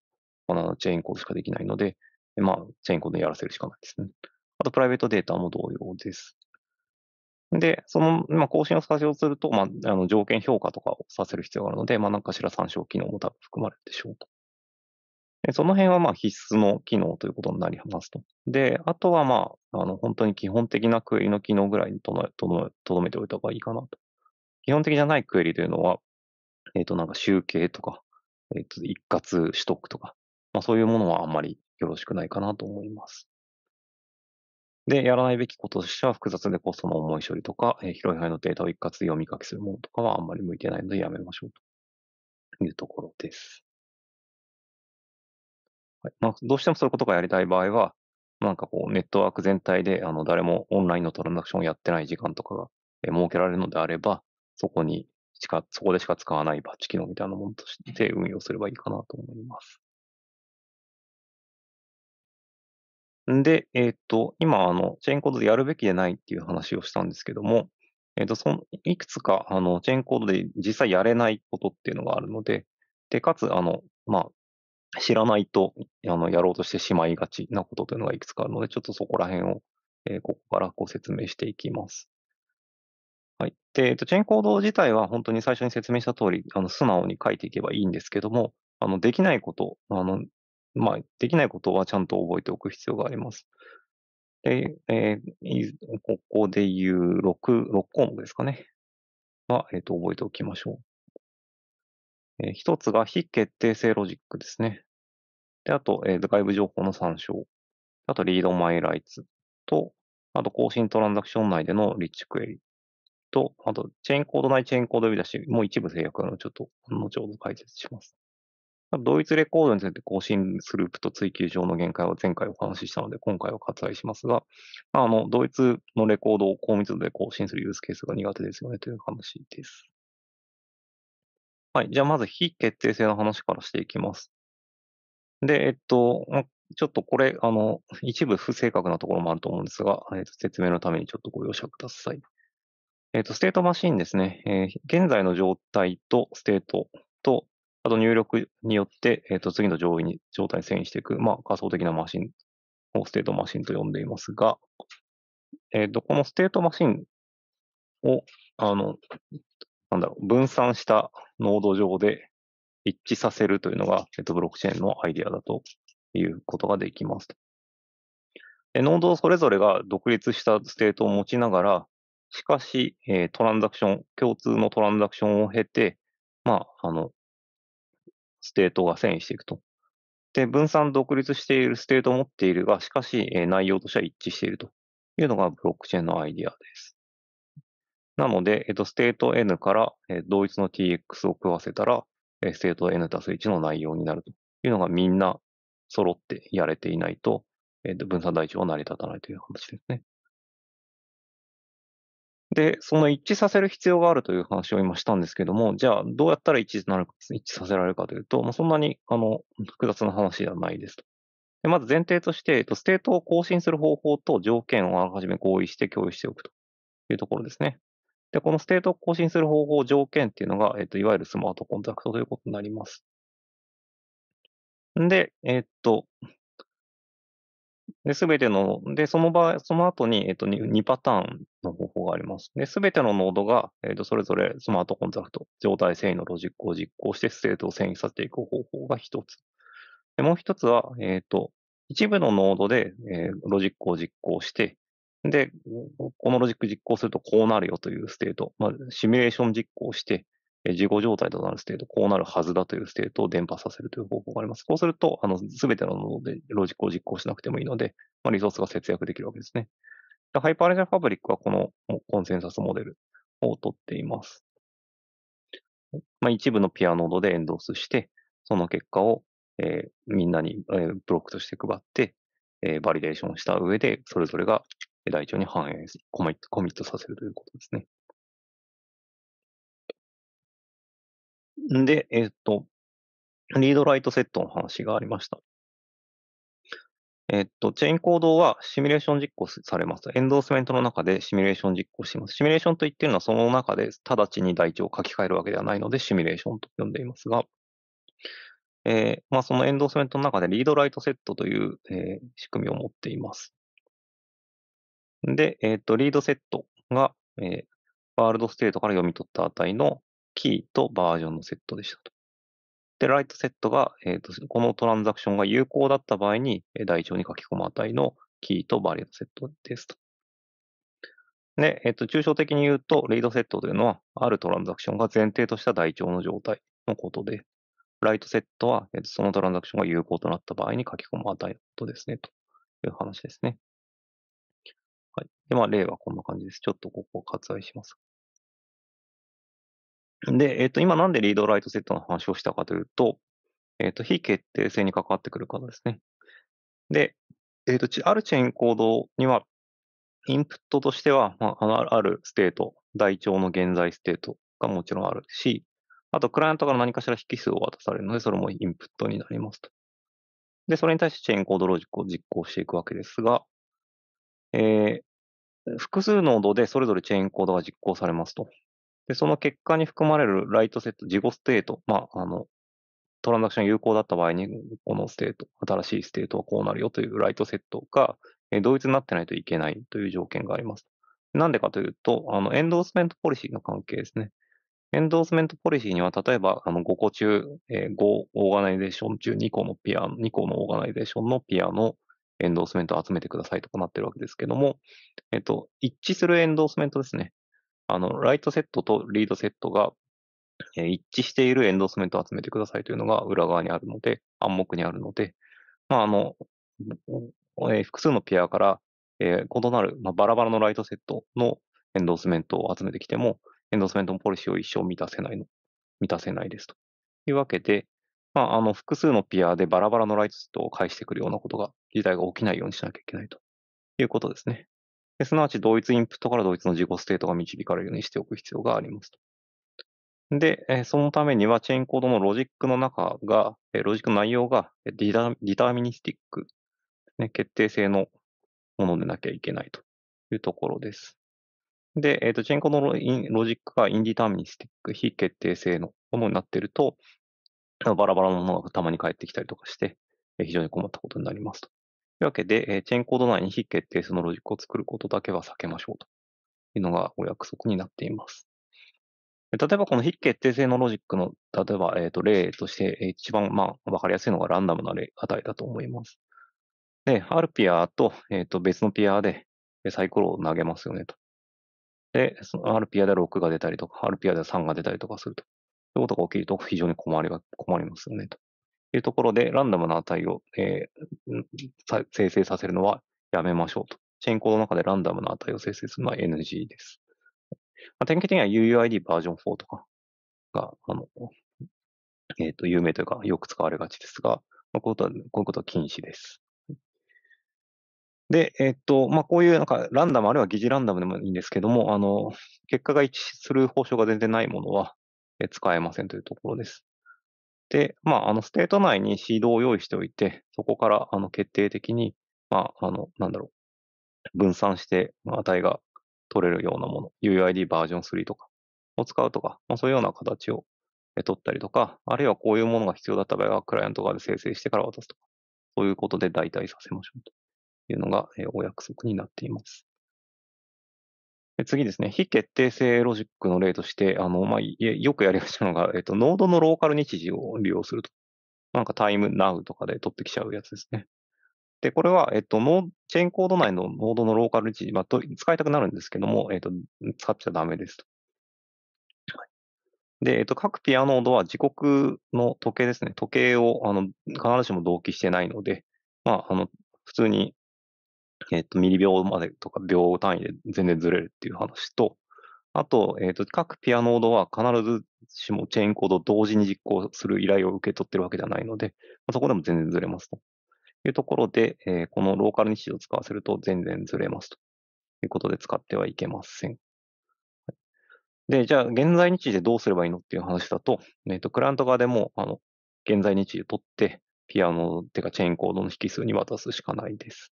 このチェーンコードしかできないので、まあ、チェーンコードでやらせるしかないですね。あと、プライベートデータも同様です。で、その、まあ、更新をようとすると、まあ、あの条件評価とかをさせる必要があるので、まあ、何かしら参照機能も多分含まれるでしょうと。でその辺はまあ必須の機能ということになりますと。で、あとはまあ、あの本当に基本的なクエリの機能ぐらいにとどめておいた方がいいかなと。基本的じゃないクエリというのは、えっ、ー、と、なんか集計とか、えっ、ー、と、一括取得とか、まあ、そういうものはあんまりよろしくないかなと思います。で、やらないべきこととしては複雑でコストの重い処理とか、えー、広い範囲のデータを一括で読み書きするものとかはあんまり向いてないのでやめましょうというところです。はいまあ、どうしてもそういうことがやりたい場合は、なんかこうネットワーク全体であの誰もオンラインのトランザクションをやってない時間とかが設けられるのであれば、そこにしか、そこでしか使わないバッチ機能みたいなものとして運用すればいいかなと思います。んで、えっ、ー、と、今、あの、チェーンコードでやるべきでないっていう話をしたんですけども、えっ、ー、と、その、いくつか、あの、チェーンコードで実際やれないことっていうのがあるので、で、かつ、あの、まあ、知らないと、あの、やろうとしてしまいがちなことというのがいくつかあるので、ちょっとそこら辺を、えー、ここからご説明していきます。はい。で、えっ、ー、と、チェーンコード自体は本当に最初に説明した通り、あの、素直に書いていけばいいんですけども、あの、できないこと、あの、まあ、できないことはちゃんと覚えておく必要があります。で、えー、ここで言う6、6項目ですかね。は、えっ、ー、と、覚えておきましょう。えー、一つが非決定性ロジックですね。で、あと、えー、外部情報の参照。あと、リードマイライツと、あと、更新トランザクション内でのリッチクエリと、あと、チェーンコード内チェーンコード呼び出し、もう一部制約のちょっと、後ほど解説します。同一レコードについて更新するプと追求上の限界は前回お話ししたので、今回は割愛しますが、あの、同一のレコードを高密度で更新するユースケースが苦手ですよねという話です。はい。じゃあ、まず非決定性の話からしていきます。で、えっと、ちょっとこれ、あの、一部不正確なところもあると思うんですが、えっと、説明のためにちょっとご容赦ください。えっと、ステートマシンですね。えー、現在の状態とステートとあと入力によって、えっ、ー、と、次の上位に状態遷移していく、まあ、仮想的なマシンをステートマシンと呼んでいますが、えっ、ー、と、このステートマシンを、あの、なんだろう、分散したノード上で一致させるというのが、えっ、ー、と、ブロックチェーンのアイディアだということができますで。ノードそれぞれが独立したステートを持ちながら、しかし、えトランザクション、共通のトランザクションを経て、まあ、あの、ステートが遷移していくと。で、分散独立しているステートを持っているが、しかし、え内容としては一致しているというのがブロックチェーンのアイディアです。なので、えっと、ステート N から、え同一の TX を食わせたら、えステート N たす1の内容になるというのがみんな揃ってやれていないと、えっと、分散台帳は成り立たないという話ですね。で、その一致させる必要があるという話を今したんですけども、じゃあどうやったら一致なる一致させられるかというと、まあ、そんなにあの複雑な話ではないですと。でまず前提として、ステートを更新する方法と条件をあらかじめ合意して共有しておくというところですね。で、このステートを更新する方法、条件っていうのが、えっと、いわゆるスマートコンタクトということになります。んで、えっと、で、すべての、で、その場合、その後に、えっと2、2パターンの方法があります。で、すべてのノードが、えっと、それぞれスマートコンタクト、状態遷移のロジックを実行して、ステートを遷移させていく方法が一つ。で、もう一つは、えっと、一部のノードで、えー、ロジックを実行して、で、このロジック実行するとこうなるよというステート、まあ、シミュレーション実行して、事後状態となるステート、こうなるはずだというステートを伝播させるという方法があります。こうすると、あの、すべてのノードでロジックを実行しなくてもいいので、まあ、リソースが節約できるわけですね。ハイパーレジャーファブリックはこのコンセンサスモデルを取っています。まあ、一部のピアノードでエンドースして、その結果を、えー、みんなに、えー、ブロックとして配って、えー、バリデーションした上で、それぞれが台帳に反映コミコミットさせるということですね。んで、えっ、と、リードライトセットの話がありました。えっと、チェーン行動はシミュレーション実行されます。エンドースメントの中でシミュレーション実行します。シミュレーションと言っているのはその中で直ちに台帳を書き換えるわけではないのでシミュレーションと呼んでいますが、えー、まあ、そのエンドースメントの中でリードライトセットという、えー、仕組みを持っています。で、えっ、と、リードセットが、えワールドステートから読み取った値のキーとバージョンのセットでしたと。で、ライトセットが、えーと、このトランザクションが有効だった場合に、台帳に書き込む値のキーとバリューのセットですと。で、えっ、ー、と、抽象的に言うと、リードセットというのは、あるトランザクションが前提とした台帳の状態のことで、ライトセットは、えーと、そのトランザクションが有効となった場合に書き込む値のことですね、という話ですね。はい。で、まあ、例はこんな感じです。ちょっとここを割愛します。で、えっ、ー、と、今なんでリードライトセットの話をしたかというと、えっ、ー、と、非決定性に関わってくるからですね。で、えっ、ー、と、あるチェーンコードには、インプットとしては、まあ、あるステート、台帳の現在ステートがもちろんあるし、あと、クライアントから何かしら引数を渡されるので、それもインプットになりますと。で、それに対してチェーンコードロジックを実行していくわけですが、えー、複数ノードでそれぞれチェーンコードが実行されますと。で、その結果に含まれるライトセット、事後ステート、まあ、あの、トランザクション有効だった場合に、このステート、新しいステートはこうなるよというライトセットが、え同一になってないといけないという条件があります。なんでかというと、あの、エンドースメントポリシーの関係ですね。エンドースメントポリシーには、例えば、あの、5個中、えー、5オーガナイゼーション中2個のピアノ、2個のオーガナイゼーションのピアノ、エンドースメントを集めてくださいとかなってるわけですけども、えっと、一致するエンドースメントですね。あの、ライトセットとリードセットが一致しているエンドースメントを集めてくださいというのが裏側にあるので、暗黙にあるので、まあ、あの、えー、複数のペアから、えー、異なる、まあ、バラバラのライトセットのエンドースメントを集めてきても、エンドースメントのポリシーを一生満たせないの、満たせないですというわけで、まあ、あの、複数のピアでバラバラのライトセットを返してくるようなことが、事態が起きないようにしなきゃいけないということですね。すなわち同一インプットから同一の自己ステートが導かれるようにしておく必要がありますと。で、そのためにはチェーンコードのロジックの中が、ロジックの内容がディターミニスティック、ね、決定性のものでなきゃいけないというところです。で、えー、と、チェーンコードのロジックがインディターミニスティック、非決定性のものになっていると、バラバラのものがたまに返ってきたりとかして、非常に困ったことになりますと。というわけで、チェーンコード内に非決定数のロジックを作ることだけは避けましょうというのがお約束になっています。例えばこの非決定性のロジックの、例えば、えー、と例として一番、まあ、わかりやすいのがランダムな値だと思います。で、あるピアと,、えー、と別のピアでサイコロを投げますよねと。で、その R ピアで6が出たりとか、R ピアで3が出たりとかすると。ということが起きると非常に困り困りますよねと。というところで、ランダムな値を、えー、生成させるのはやめましょうと。チェーンコードの中でランダムな値を生成するのは NG です。まあ、典型的には UUID バージョン4とかが、あの、えっ、ー、と、有名というか、よく使われがちですが、まあ、こういうことは、こういうことは禁止です。で、えっ、ー、と、まあ、こういうなんかランダム、あるいは疑似ランダムでもいいんですけども、あの、結果が一致する保証が全然ないものは、え使えませんというところです。で、まあ、あの、ステート内にシードを用意しておいて、そこから、あの、決定的に、まあ、あの、なんだろう、分散して値が取れるようなもの、UID バージョン3とかを使うとか、まあ、そういうような形を取ったりとか、あるいはこういうものが必要だった場合は、クライアント側で生成してから渡すとか、そういうことで代替させましょうというのが、えお約束になっています。次ですね、非決定性ロジックの例として、あの、まあ、よくやりがちなのが、えっと、ノードのローカル日時を利用すると。なんかタイムナウとかで取ってきちゃうやつですね。で、これは、えっと、ノチェーンコード内のノードのローカル日時、まあ、使いたくなるんですけども、えっと、使っちゃダメですと。で、えっと、各ピアノードは時刻の時計ですね。時計を、あの、必ずしも同期してないので、まあ、あの、普通にえっ、と、ミリ秒までとか秒単位で全然ずれるっていう話と、あと、えっ、と、各ピアノードは必ずしもチェーンコードを同時に実行する依頼を受け取ってるわけじゃないので、まあ、そこでも全然ずれますと。いうところで、えー、このローカル日時を使わせると全然ずれますということで使ってはいけません。はい、で、じゃあ、現在日時でどうすればいいのっていう話だと、えっ、ー、と、クライアント側でも、あの、現在日時で取って、ピアノっていうかチェーンコードの引数に渡すしかないです。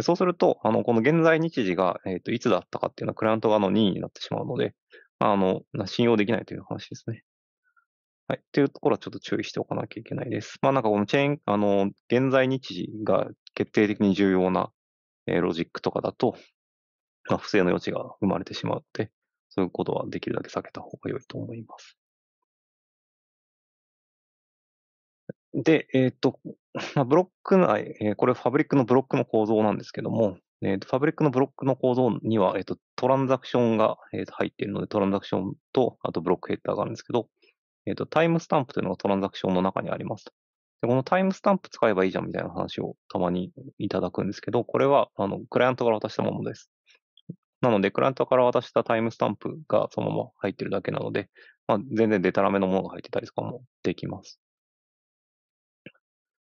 そうすると、あの、この現在日時が、えっ、ー、と、いつだったかっていうのはクライアント側の任意になってしまうので、あの、信用できないという話ですね。はい。というところはちょっと注意しておかなきゃいけないです。まあなんかこのチェーン、あの、現在日時が決定的に重要な、えー、ロジックとかだと、まあ、不正の余地が生まれてしまうので、そういうことはできるだけ避けた方が良いと思います。で、えっ、ー、と、まあ、ブロック内、えー、これファブリックのブロックの構造なんですけども、えー、ファブリックのブロックの構造には、えーと、トランザクションが、えー、と入っているので、トランザクションと、あとブロックヘッダーがあるんですけど、えっ、ー、と、タイムスタンプというのがトランザクションの中にありますで。このタイムスタンプ使えばいいじゃんみたいな話をたまにいただくんですけど、これは、あの、クライアントから渡したものです。なので、クライアントから渡したタイムスタンプがそのまま入っているだけなので、まあ、全然デタラメのものが入ってたりとかもできます。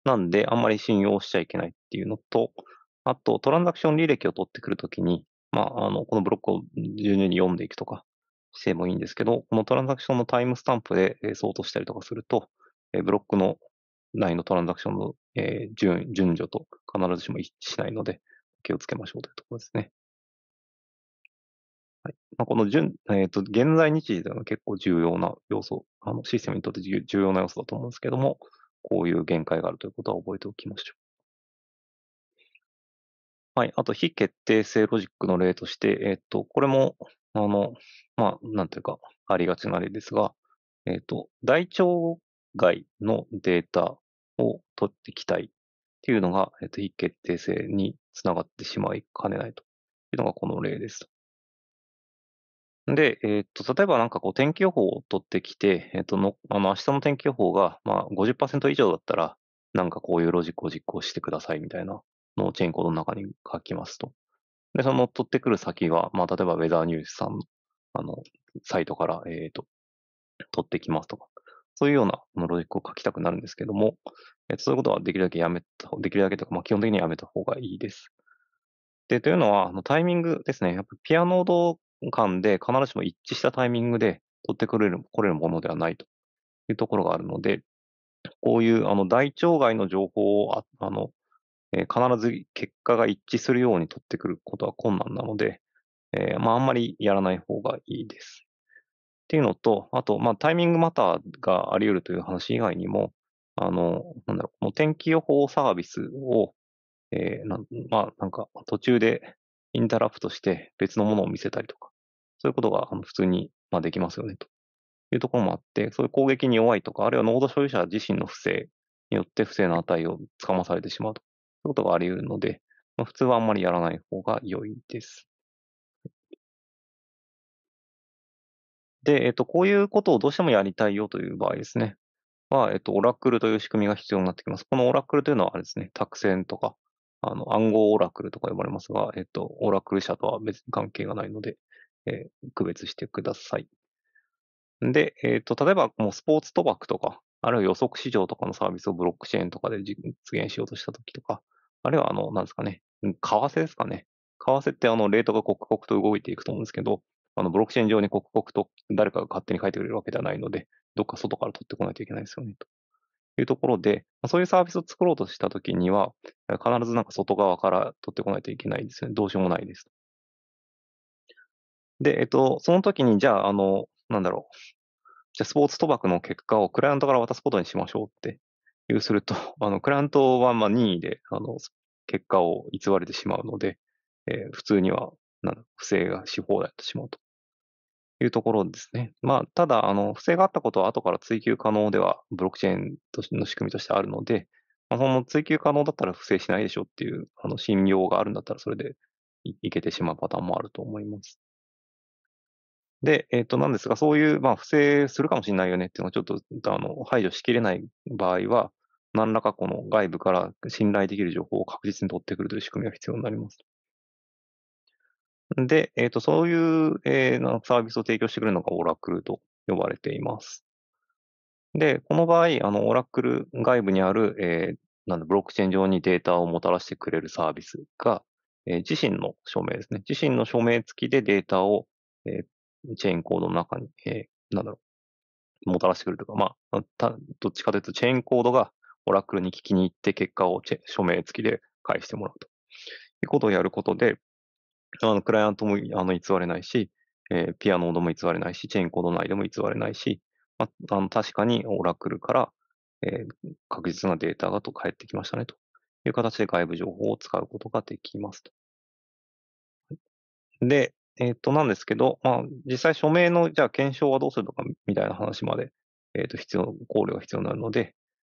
なんで、あんまり信用しちゃいけないっていうのと、あと、トランザクション履歴を取ってくるときに、まあ、あの、このブロックを順々に読んでいくとか、してもいいんですけど、このトランザクションのタイムスタンプで相当したりとかすると、ブロックの内のトランザクションの順順序と必ずしも一致しないので、気をつけましょうというところですね。はいまあ、この順、えっ、ー、と、現在日時というのは結構重要な要素、あのシステムにとって重要な要素だと思うんですけども、こういう限界があるということは覚えておきましょう。はい。あと、非決定性ロジックの例として、えっ、と、これも、あの、まあ、なんていうか、ありがちな例ですが、えっ、と、大腸外のデータを取ってきたいっていうのが、えっ、と、非決定性につながってしまいかねないというのがこの例です。で、えー、っと、例えばなんかこう天気予報を取ってきて、えー、っとの、あの、明日の天気予報が、まあ50%以上だったら、なんかこういうロジックを実行してくださいみたいなのをチェーンコードの中に書きますと。で、その取ってくる先は、まあ例えばウェザーニュースさんの、あの、サイトから、えー、っと、取ってきますとか、そういうようなロジックを書きたくなるんですけども、えー、そういうことはできるだけやめた、できるだけとか、まあ基本的にはやめた方がいいです。で、というのは、あのタイミングですね。やっぱピアノード間で必ずしも一致したタイミングで取ってくれる、来れるものではないというところがあるので、こういうあの大腸外の情報をああの、えー、必ず結果が一致するように取ってくることは困難なので、えー、まあ、あんまりやらない方がいいです。っていうのと、あと、まあ、タイミングマターがあり得るという話以外にも、あの、なんだろう、もう天気予報サービスを、えー、まあ、なんか途中でインタラプトして別のものを見せたりとか、そういうことが普通にまあできますよねというところもあって、そういう攻撃に弱いとか、あるいはノード所有者自身の不正によって不正の値をつかまされてしまうということがあり得るので、まあ、普通はあんまりやらない方が良いです。で、えっと、こういうことをどうしてもやりたいよという場合ですね。は、えっと、オラクルという仕組みが必要になってきます。このオラクルというのはあれですね、託戦とか、あの、暗号オラクルとか呼ばれますが、えっと、オラクル社とは別に関係がないので、えー、区別してください。で、えっ、ー、と、例えばもうスポーツ賭博とか、あるいは予測市場とかのサービスをブロックチェーンとかで実現しようとしたときとか、あるいはあの、なんですかね、為替ですかね。為替ってあの、レートが刻々と動いていくと思うんですけど、あの、ブロックチェーン上に刻々と誰かが勝手に書いてくれるわけではないので、どっか外から取ってこないといけないですよね、というところで、そういうサービスを作ろうとしたときには、必ずなんか外側から取ってこないといけないですよね。どうしようもないです。で、えっと、その時に、じゃあ、あの、なんだろう。じゃあ、スポーツ賭博の結果をクライアントから渡すことにしましょうっていうすると、あの、クライアントは、まあ、任意で、あの、結果を偽れてしまうので、えー、普通には、なん不正がし放題としまうというところですね。まあ、ただ、あの、不正があったことは後から追求可能では、ブロックチェーンの仕組みとしてあるので、まあ、その追求可能だったら不正しないでしょっていう、あの、信用があるんだったら、それでいけてしまうパターンもあると思います。で、えっ、ー、と、なんですが、そういう、まあ、不正するかもしれないよねっていうのをちょっと、あの、排除しきれない場合は、何らかこの外部から信頼できる情報を確実に取ってくるという仕組みが必要になります。で、えっ、ー、と、そういう、えー、サービスを提供してくれるのがオラクルと呼ばれています。で、この場合、あの、オラクル外部にある、えー、なんだ、ブロックチェーン上にデータをもたらしてくれるサービスが、えー、自身の署名ですね。自身の署名付きでデータを、えー、チェーンコードの中に、えー、なんだろう、もたらしてくるとか、まあ、たどっちかというと、チェーンコードがオラクルに聞きに行って、結果を署名付きで返してもらうということをやることで、あのクライアントもあの偽れないし、えー、ピアノードも偽れないし、チェーンコード内でも偽れないし、まあ、あの確かにオラクルから、えー、確実なデータがと返ってきましたねという形で外部情報を使うことができますと。で、えっ、ー、と、なんですけど、まあ、実際署名の、じゃあ検証はどうするのかみたいな話まで、えっ、ー、と、必要、考慮が必要になるので、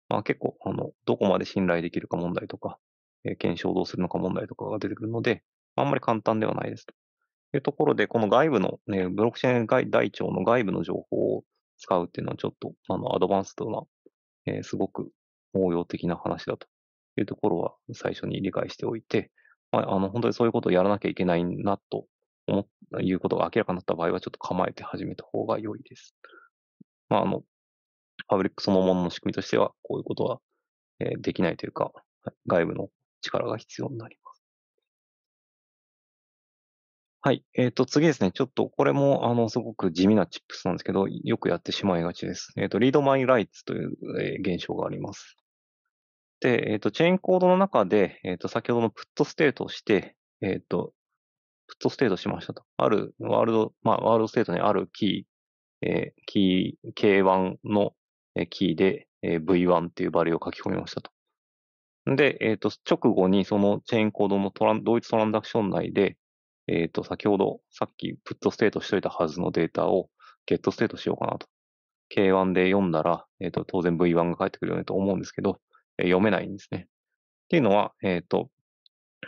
まあ結構、あの、どこまで信頼できるか問題とか、えー、検証をどうするのか問題とかが出てくるので、あんまり簡単ではないです。というところで、この外部の、ね、ブロックチェーン外台帳の外部の情報を使うっていうのはちょっと、あの、アドバンストな、えー、すごく応用的な話だというところは最初に理解しておいて、まあ、あの、本当にそういうことをやらなきゃいけないなということが明らかになった場合は、ちょっと構えて始めた方が良いです。まあ、あの、ァブリックそのものの仕組みとしては、こういうことは、えできないというか、外部の力が必要になります。はい。えっ、ー、と、次ですね。ちょっと、これも、あの、すごく地味なチップスなんですけど、よくやってしまいがちです。えっ、ー、と、read my rights という、えー、現象があります。で、えっ、ー、と、チェーンコードの中で、えっ、と、先ほどの put state をして、えっ、と、プットステートしましたと。ある、ワールド、まあ、ワールドステートにあるキー、えー、キー、K1 のキーで、えー、V1 っていうバリューを書き込みましたと。で、えっ、ー、と、直後にそのチェーンコードのトラン、同一トランザクション内で、えっ、ー、と、先ほど、さっきプットステートしといたはずのデータをゲットステートしようかなと。K1 で読んだら、えっ、ー、と、当然 V1 が返ってくるよねと思うんですけど、えー、読めないんですね。っていうのは、えっ、と、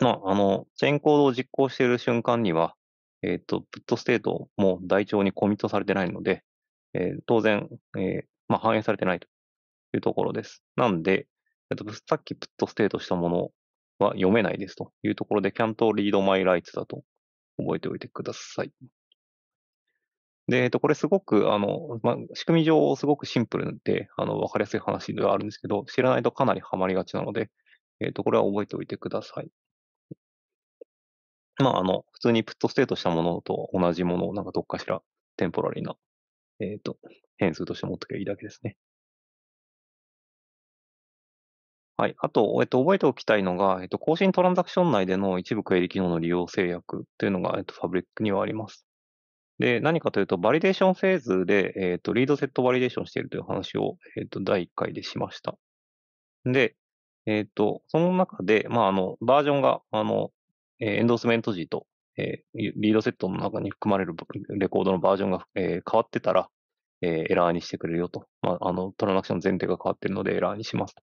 まあ、あの、チェーンコードを実行している瞬間には、えっ、ー、と、プットステートも台帳にコミットされてないので、えー、当然、えー、まあ、反映されてないというところです。なんで、えっ、と、さっきプットステートしたものは読めないですというところで、can't read my rights だと覚えておいてください。で、えっと、これすごく、あの、まあ、仕組み上すごくシンプルで、あの、わかりやすい話ではあるんですけど、知らないとかなりハマりがちなので、えっと、これは覚えておいてください。まあ、あの、普通にプットステートしたものと同じものをなんかどっかしらテンポラリーな、えっ、ー、と、変数として持っておけばいいだけですね。はい。あと、えっと、覚えておきたいのが、えっと、更新トランザクション内での一部クエリ機能の利用制約というのが、えっと、ファブリックにはあります。で、何かというと、バリデーションフェーズで、えっと、リードセットバリデーションしているという話を、えっと、第1回でしました。で、えっと、その中で、まあ、あの、バージョンが、あの、えエンドースメント時と、えリードセットの中に含まれるレコードのバージョンが、え変わってたら、えエラーにしてくれるよと。まあ、あの、トランザクション前提が変わってるのでエラーにしますと。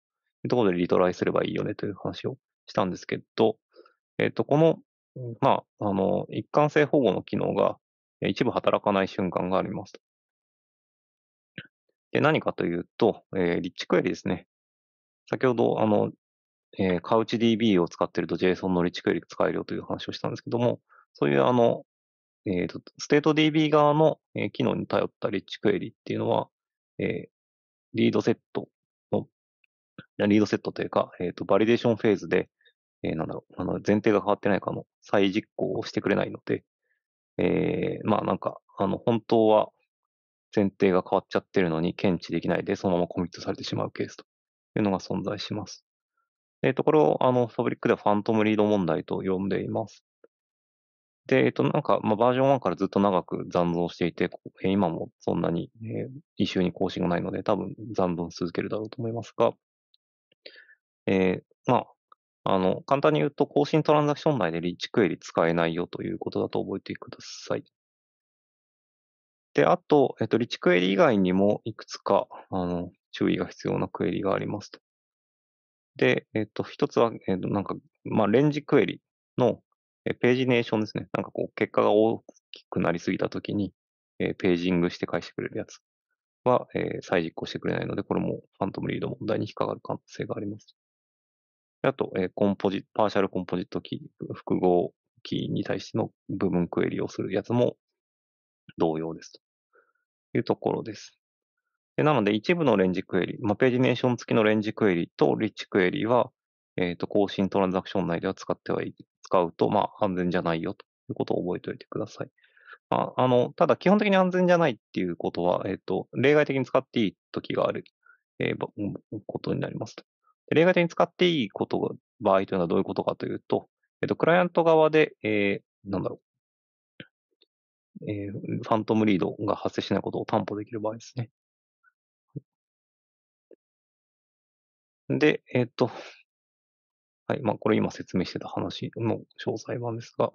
というところでリトライすればいいよねという話をしたんですけど、えっ、と、この、まあ、あの、一貫性保護の機能が一部働かない瞬間がありますと。で、何かというと、えー、リッチクエリですね。先ほど、あの、えー、CouchDB を使ってると JSON のリッチクエリ使えるよという話をしたんですけども、そういうあの、えっ、ー、と、ステート DB 側の、機能に頼ったリッチクエリっていうのは、えー、リードセットの、リードセットというか、えっ、ー、と、バリデーションフェーズで、えー、なんだろう、あの、前提が変わってないかの再実行をしてくれないので、えー、まあなんか、あの、本当は前提が変わっちゃってるのに検知できないで、そのままコミットされてしまうケースというのが存在します。えっ、と、これを、あの、ファブリックではファントムリード問題と呼んでいます。で、えっ、と、なんか、まあ、バージョン1からずっと長く残存していて、えー、今もそんなに、えー、一周に更新がないので、多分残存続けるだろうと思いますが、えー、まあ、あの、簡単に言うと、更新トランザクション内でリッチクエリ使えないよということだと覚えてください。で、あと、えっ、と、リッチクエリ以外にもいくつか、あの、注意が必要なクエリがありますと。で、えっ、と、一つは、えっ、と、なんか、まあ、レンジクエリの、えページネーションですね。なんかこう、結果が大きくなりすぎたときに、えページングして返してくれるやつは、え再実行してくれないので、これもファントムリード問題に引っかかる可能性があります。あと、えコンポジ、パーシャルコンポジットキー、複合キーに対しての部分クエリをするやつも同様ですというところです。でなので、一部のレンジクエリ、まあ、ページメーション付きのレンジクエリとリッチクエリは、えっ、ー、と、更新トランザクション内では使ってはい、い、使うと、まあ、安全じゃないよということを覚えておいてください。まあ、あの、ただ、基本的に安全じゃないっていうことは、えっ、ー、と、例外的に使っていい時がある、えー、ことになります例外的に使っていいことが、場合というのはどういうことかというと、えっ、ー、と、クライアント側で、えー、なんだろう、えー、ファントムリードが発生しないことを担保できる場合ですね。で、えっ、ー、と、はい、まあ、これ今説明してた話の詳細版ですが、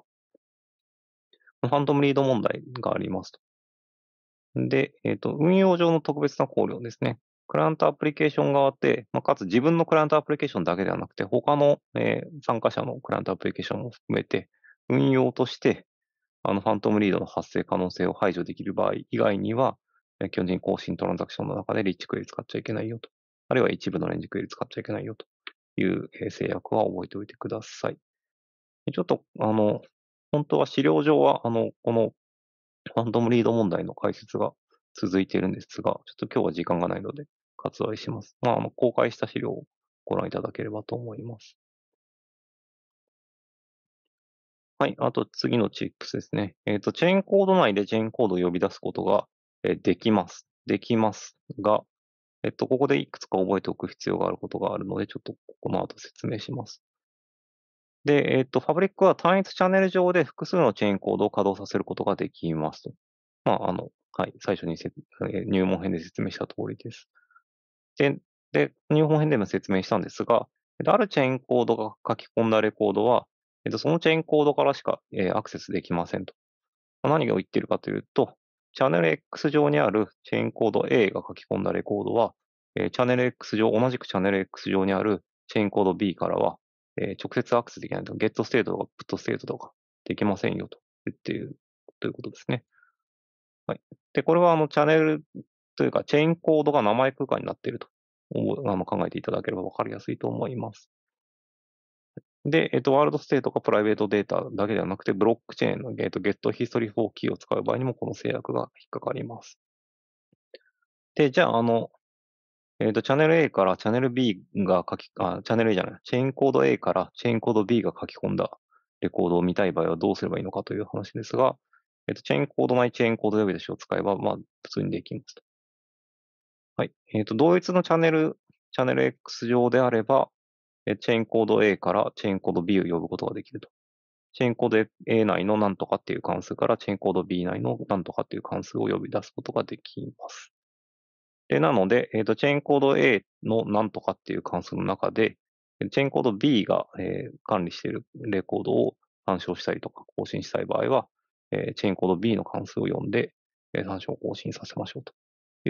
ファントムリード問題がありますと。で、えっ、ー、と、運用上の特別な考慮ですね。クライアントアプリケーション側って、まあ、かつ自分のクライアントアプリケーションだけではなくて、他の、えー、参加者のクライアントアプリケーションも含めて、運用として、あの、ファントムリードの発生可能性を排除できる場合以外には、基本的に更新トランザクションの中でリッチクエリ使っちゃいけないよとあるいは一部のレンジクエリ使っちゃいけないよという制約は覚えておいてください。ちょっと、あの、本当は資料上は、あの、このファントムリード問題の解説が続いているんですが、ちょっと今日は時間がないので割愛します。まあ、あの公開した資料をご覧いただければと思います。はい。あと次のチップスですね。えっ、ー、と、チェーンコード内でチェーンコードを呼び出すことができます。できますが、えっと、ここでいくつか覚えておく必要があることがあるので、ちょっとこの後説明します。で、えっと、ファブリックは単一チャンネル上で複数のチェーンコードを稼働させることができますと。まあ、あの、はい、最初に入門編で説明した通りです。で、で入門編でも説明したんですが、あるチェーンコードが書き込んだレコードは、そのチェーンコードからしかアクセスできませんと。何を言ってるかというと、チャンネル X 上にあるチェーンコード A が書き込んだレコードは、えー、チャンネル X 上、同じくチャンネル X 上にあるチェーンコード B からは、えー、直接アクセスできないとゲットステートとか、プットステートとかできませんよと言っているということですね。はい。で、これはあのチャンネルというか、チェーンコードが名前空間になっているとあの考えていただければわかりやすいと思います。で、えっと、ワールドステートかプライベートデータだけではなくて、ブロックチェーンの、ゲットヒストリー4キーを使う場合にも、この制約が引っかかります。で、じゃあ、あの、えっ、と、チャンネル A からチャンネル B が書き、あ、チャンネル A じゃない、チェーンコード A からチェーンコード B が書き込んだレコードを見たい場合はどうすればいいのかという話ですが、えっ、と、チェーンコード内チェーンコード呼び出しを使えば、まあ、普通にできますと。はい。えっ、と、同一のチャンネル、チャンネル X 上であれば、チェーンコード A からチェーンコード B を呼ぶことができると。チェーンコード A 内の何とかっていう関数からチェーンコード B 内の何とかっていう関数を呼び出すことができます。で、なので、えー、と、チェーンコード A の何とかっていう関数の中で、チェーンコード B が、えー、管理しているレコードを参照したりとか更新したい場合は、えー、チェーンコード B の関数を読んで、えー、参照を更新させましょうと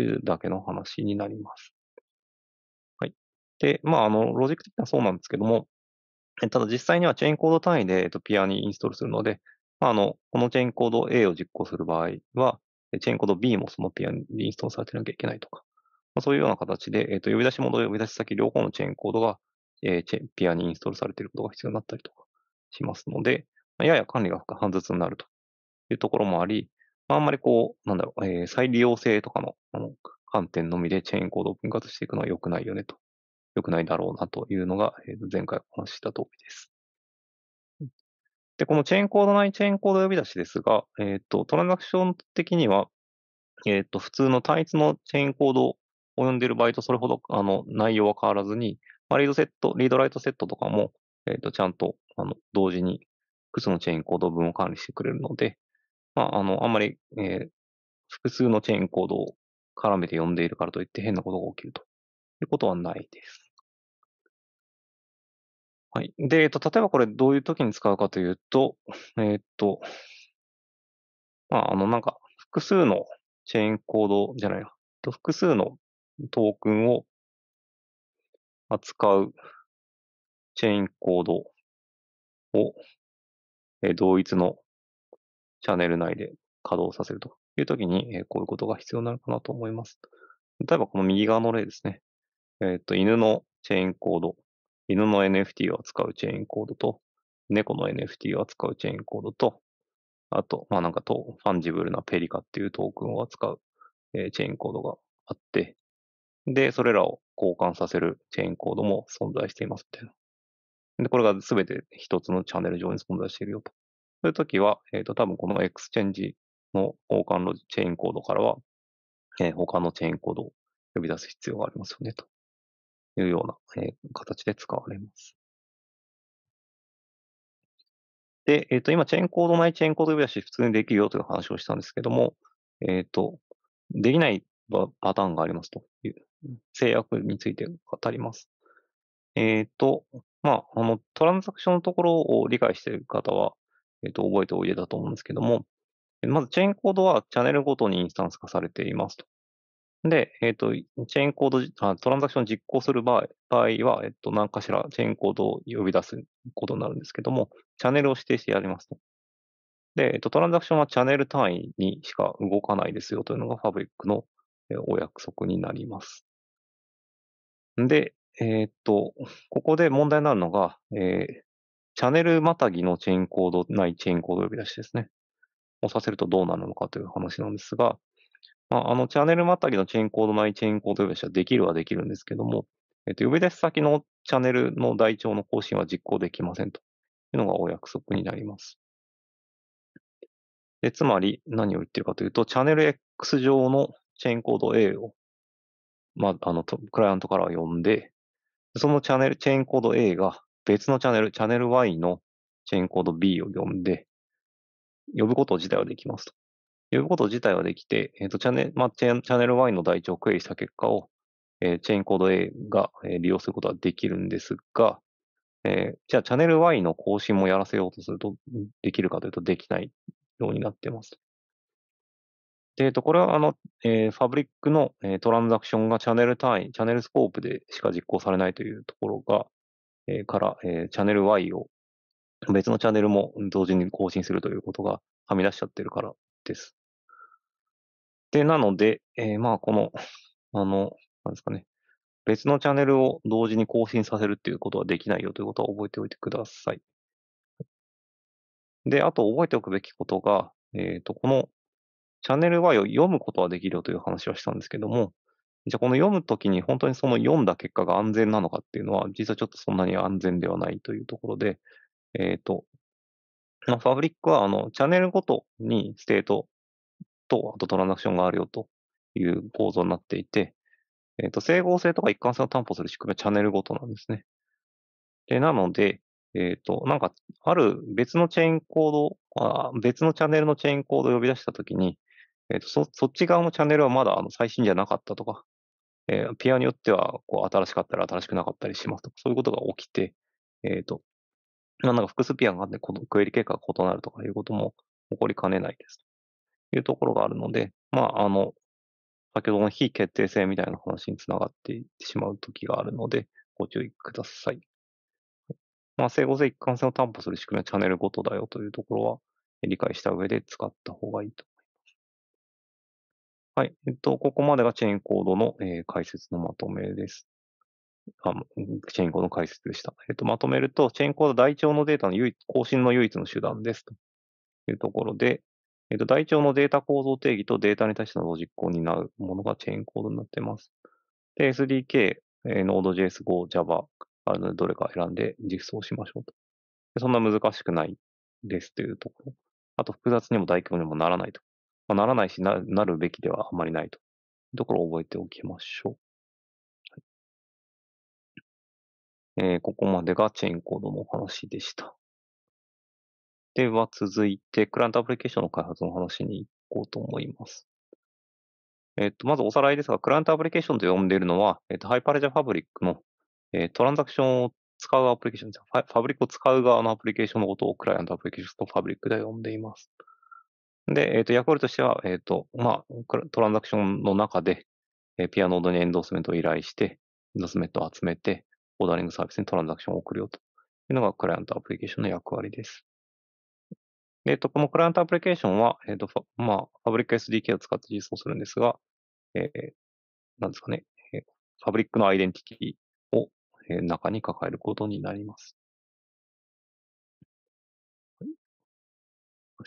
いうだけの話になります。で、まあ、あの、ロジック的にはそうなんですけども、ただ実際にはチェーンコード単位で、えっと、ピアにインストールするので、まあ、あの、このチェーンコード A を実行する場合は、チェーンコード B もそのピアにインストールされてなきゃいけないとか、まあ、そういうような形で、えっと、呼び出し元、呼び出し先両方のチェーンコードが、えー、ピアにインストールされていることが必要になったりとかしますので、やや管理が煩雑になるというところもあり、あ、あんまりこう、なんだろう、えー、再利用性とかの、あの、観点のみでチェーンコードを分割していくのは良くないよねと良くないだろうなというのが、えー、前回お話しした通りです。で、このチェーンコード内チェーンコード呼び出しですが、えっ、ー、と、トランザクション的には、えっ、ー、と、普通の単一のチェーンコードを呼んでいる場合とそれほどあの内容は変わらずに、まあ、リードセット、リードライトセットとかも、えっ、ー、と、ちゃんとあの同時に複数のチェーンコード分を管理してくれるので、まあ、あの、あんまり、え複数のチェーンコードを絡めて呼んでいるからといって変なことが起きるということはないです。はい。で、えっと、例えばこれどういう時に使うかというと、えっと、まあ、あの、なんか、複数のチェーンコードじゃないな、複数のトークンを扱うチェーンコードを、え同一のチャンネル内で稼働させるというときに、えこういうことが必要になるかなと思います。例えばこの右側の例ですね。えっ、ー、と、犬のチェーンコード犬の NFT を扱うチェーンコードと、猫の NFT を扱うチェーンコードと、あと、まあなんかと、ファンジブルなペリカっていうトークンを扱う、えー、チェーンコードがあって、で、それらを交換させるチェーンコードも存在していますみたいな。で、これが全て一つのチャンネル上に存在しているよと。そういう時は、えっ、ー、と、多分このエクスチェンジの交換ロジチェーンコードからは、えー、他のチェーンコードを呼び出す必要がありますよねと。いうような、え形で使われます。で、えっ、ー、と、今、チェーンコードないチェーンコード呼び出し普通にできるよという話をしたんですけども、えっ、ー、と、できないパターンがありますという制約について語ります。えっ、ー、と、まあ、あの、トランザクションのところを理解している方は、えっ、と、覚えておいでだと思うんですけども、まず、チェーンコードはチャンネルごとにインスタンス化されていますと。で、えっ、ー、と、チェーンコードあ、トランザクション実行する場合は、えっ、ー、と、何かしらチェーンコードを呼び出すことになるんですけども、チャンネルを指定してやりますと。で、えっ、ー、と、トランザクションはチャンネル単位にしか動かないですよというのがファブリックのお約束になります。で、えっと、ここで問題になるのが、えチャンネルまたぎのチェーンコード、ないチェーンコード呼び出しですね。をさせるとどうなるのかという話なんですが、まあ、あの、チャンネルまたぎのチェーンコード内チェーンコード呼び出しはできるはできるんですけども、えっと、呼び出し先のチャンネルの台帳の更新は実行できませんというのがお約束になります。でつまり、何を言ってるかというと、チャンネル X 上のチェーンコード A を、まあ、あの、クライアントから呼んで、そのチャンネル、チェーンコード A が別のチャンネル、チャンネル Y のチェーンコード B を呼んで、呼ぶこと自体はできますと。いうこと自体はできて、えっ、ー、と、チャンネル、まあ、チャンネル1の台帳をクエリした結果を、えー、チェーンコード A が、えー、利用することはできるんですが、えー、じゃあ、チャンネル Y の更新もやらせようとすると、できるかというと、できないようになっています。で、えっ、と、これは、あの、えー、ファブリックの、えー、トランザクションがチャンネル単位、チャンネルスコープでしか実行されないというところが、えー、から、えー、チャンネル Y を別のチャンネルも同時に更新するということがはみ出しちゃってるからです。で、なので、えー、まあ、この、あの、なんですかね、別のチャンネルを同時に更新させるっていうことはできないよということは覚えておいてください。で、あと覚えておくべきことが、えっ、ー、と、このチャンネルは読むことはできるよという話はしたんですけども、じゃあこの読むときに本当にその読んだ結果が安全なのかっていうのは、実はちょっとそんなに安全ではないというところで、えっ、ー、と、まファブリックはあのチャンネルごとにステートと、あとトランザクションがあるよという構造になっていて、えっ、ー、と、整合性とか一貫性を担保する仕組みはチャンネルごとなんですね。で、なので、えっ、ー、と、なんか、ある別のチェーンコードあ、別のチャンネルのチェーンコードを呼び出したときに、えっ、ー、とそ、そっち側のチャンネルはまだあの最新じゃなかったとか、えー、ピアによってはこう新しかったり新しくなかったりしますとか、そういうことが起きて、えっ、ー、と、なんか複数ピアがあって、このクエリ結果が異なるとかいうことも起こりかねないです。いうところがあるので、まあ、あの、先ほどの非決定性みたいな話につながっていってしまう時があるので、ご注意ください。まあ、整合性一貫性を担保する仕組みはチャンネルごとだよというところは理解した上で使った方がいいと思います。はい。えっと、ここまでがチェーンコードの、えー、解説のまとめです。あチェーンコードの解説でした。えっと、まとめると、チェーンコード台帳のデータの唯一更新の唯一の手段ですというところで、えっ、ー、と、台帳のデータ構造定義とデータに対してのロジックを担うものがチェーンコードになっています。で、SDK、えー、Node.js、Go、Java あるので、どれか選んで実装しましょうと。でそんな難しくないですというところ。あと、複雑にも大規模にもならないと。まあ、ならないしな、なるべきではあまりないと。いうところを覚えておきましょう。はい、えー、ここまでがチェーンコードのお話でした。では続いて、クライアントアプリケーションの開発の話に行こうと思います。えっ、と、まずおさらいですが、クライアントアプリケーションと呼んでいるのは、えっ、と、ハイパレジャファブリックの、えー、トランザクションを使うアプリケーションですファ。ファブリックを使う側のアプリケーションのことをクライアントアプリケーションとファブリックで呼んでいます。で、えっ、と、役割としては、えっ、と、まあ、トランザクションの中で、えピアノードにエンドースメントを依頼して、エンドースメントを集めて、オーダリングサービスにトランザクションを送るよというのがクライアントアプリケーションの役割です。で、えっと、このクライアントアプリケーションは、えっと、まあ、ファブリック SDK を使って実装するんですが、えー、なんですかね、えー、ファブリックのアイデンティティを、えー、中に抱えることになります。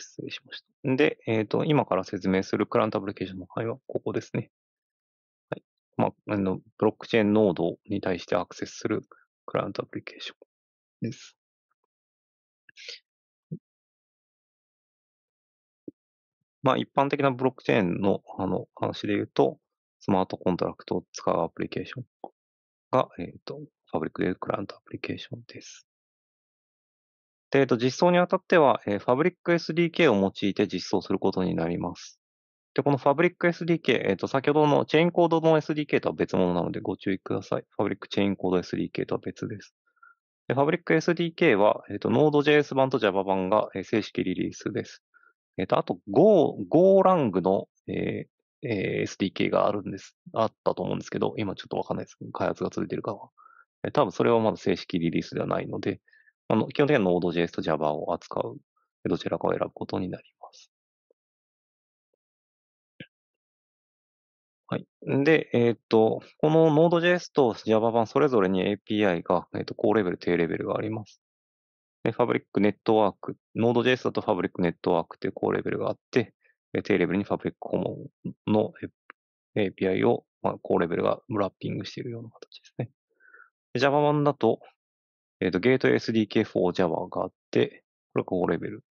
失礼しました。で、えっ、ー、と、今から説明するクライアントアプリケーションの範囲はここですね。はい。まあ、あの、ブロックチェーンノードに対してアクセスするクライアントアプリケーションです。まあ、一般的なブロックチェーンのあの話で言うと、スマートコントラクトを使うアプリケーションが、えっ、ー、と、ファブリックでクライアントアプリケーションです。で、えっ、ー、と、実装にあたっては、えー、ファブリック SDK を用いて実装することになります。で、このファブリック SDK、えっ、ー、と、先ほどのチェーンコードの SDK とは別物なのでご注意ください。ファブリックチェーンコード SDK とは別です。で、ファブリック SDK は、えっ、ー、と、Node.js 版と Java 版が、えー、正式リリースです。えっ、ー、と、あと Go、Go ラングの、えーえー、SDK があるんです、あったと思うんですけど、今ちょっとわかんないです。開発が続いてるかは。えー、多分それはまだ正式リリースではないので、あの基本的には Node.js と Java を扱う、どちらかを選ぶことになります。はい。で、えっ、ー、と、この Node.js と Java 版それぞれに API が、えーと高レベル、低レベルがあります。で、ファブリックネットワーク、Node.js だとファブリックネットワークっていう高レベルがあって、低レベルにファブリックコモンの API を、まあ、高レベルがラッピングしているような形ですね。Java 版だと、えっ、ー、と、ゲート s d k for Java があって、これ高レベル。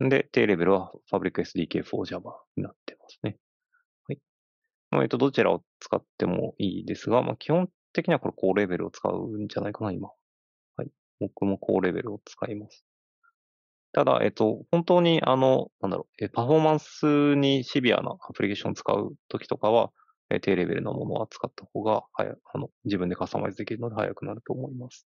で、低レベルはファブリック s d k for Java になってますね。はい。えっ、ー、と、どちらを使ってもいいですが、まあ、基本的にはこれ高レベルを使うんじゃないかな、今。僕も高レベルを使います。ただ、えっと、本当にあの、なんだろう、パフォーマンスにシビアなアプリケーションを使うときとかは、え低レベルなものは使った方が早あの、自分でカスタマイズできるので早くなると思います。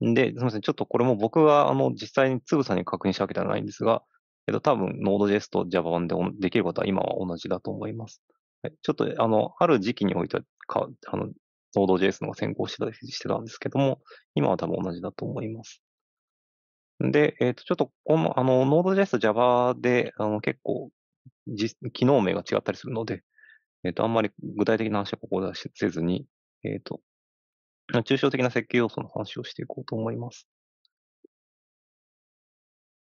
で、すみません。ちょっとこれも僕が、あの、実際につぶさに確認したわけではないんですが、えっと、多分 Node.js と Java 版でできることは今は同じだと思います。はい、ちょっと、あの、ある時期においては、かあのノード j s の先行してたしてたんですけども、今は多分同じだと思います。で、えっ、ー、と、ちょっと、この、あの、ノード j s と Java で、あの、結構、機能名が違ったりするので、えっ、ー、と、あんまり具体的な話はここではせずに、えっ、ー、と、抽象的な設計要素の話をしていこうと思います。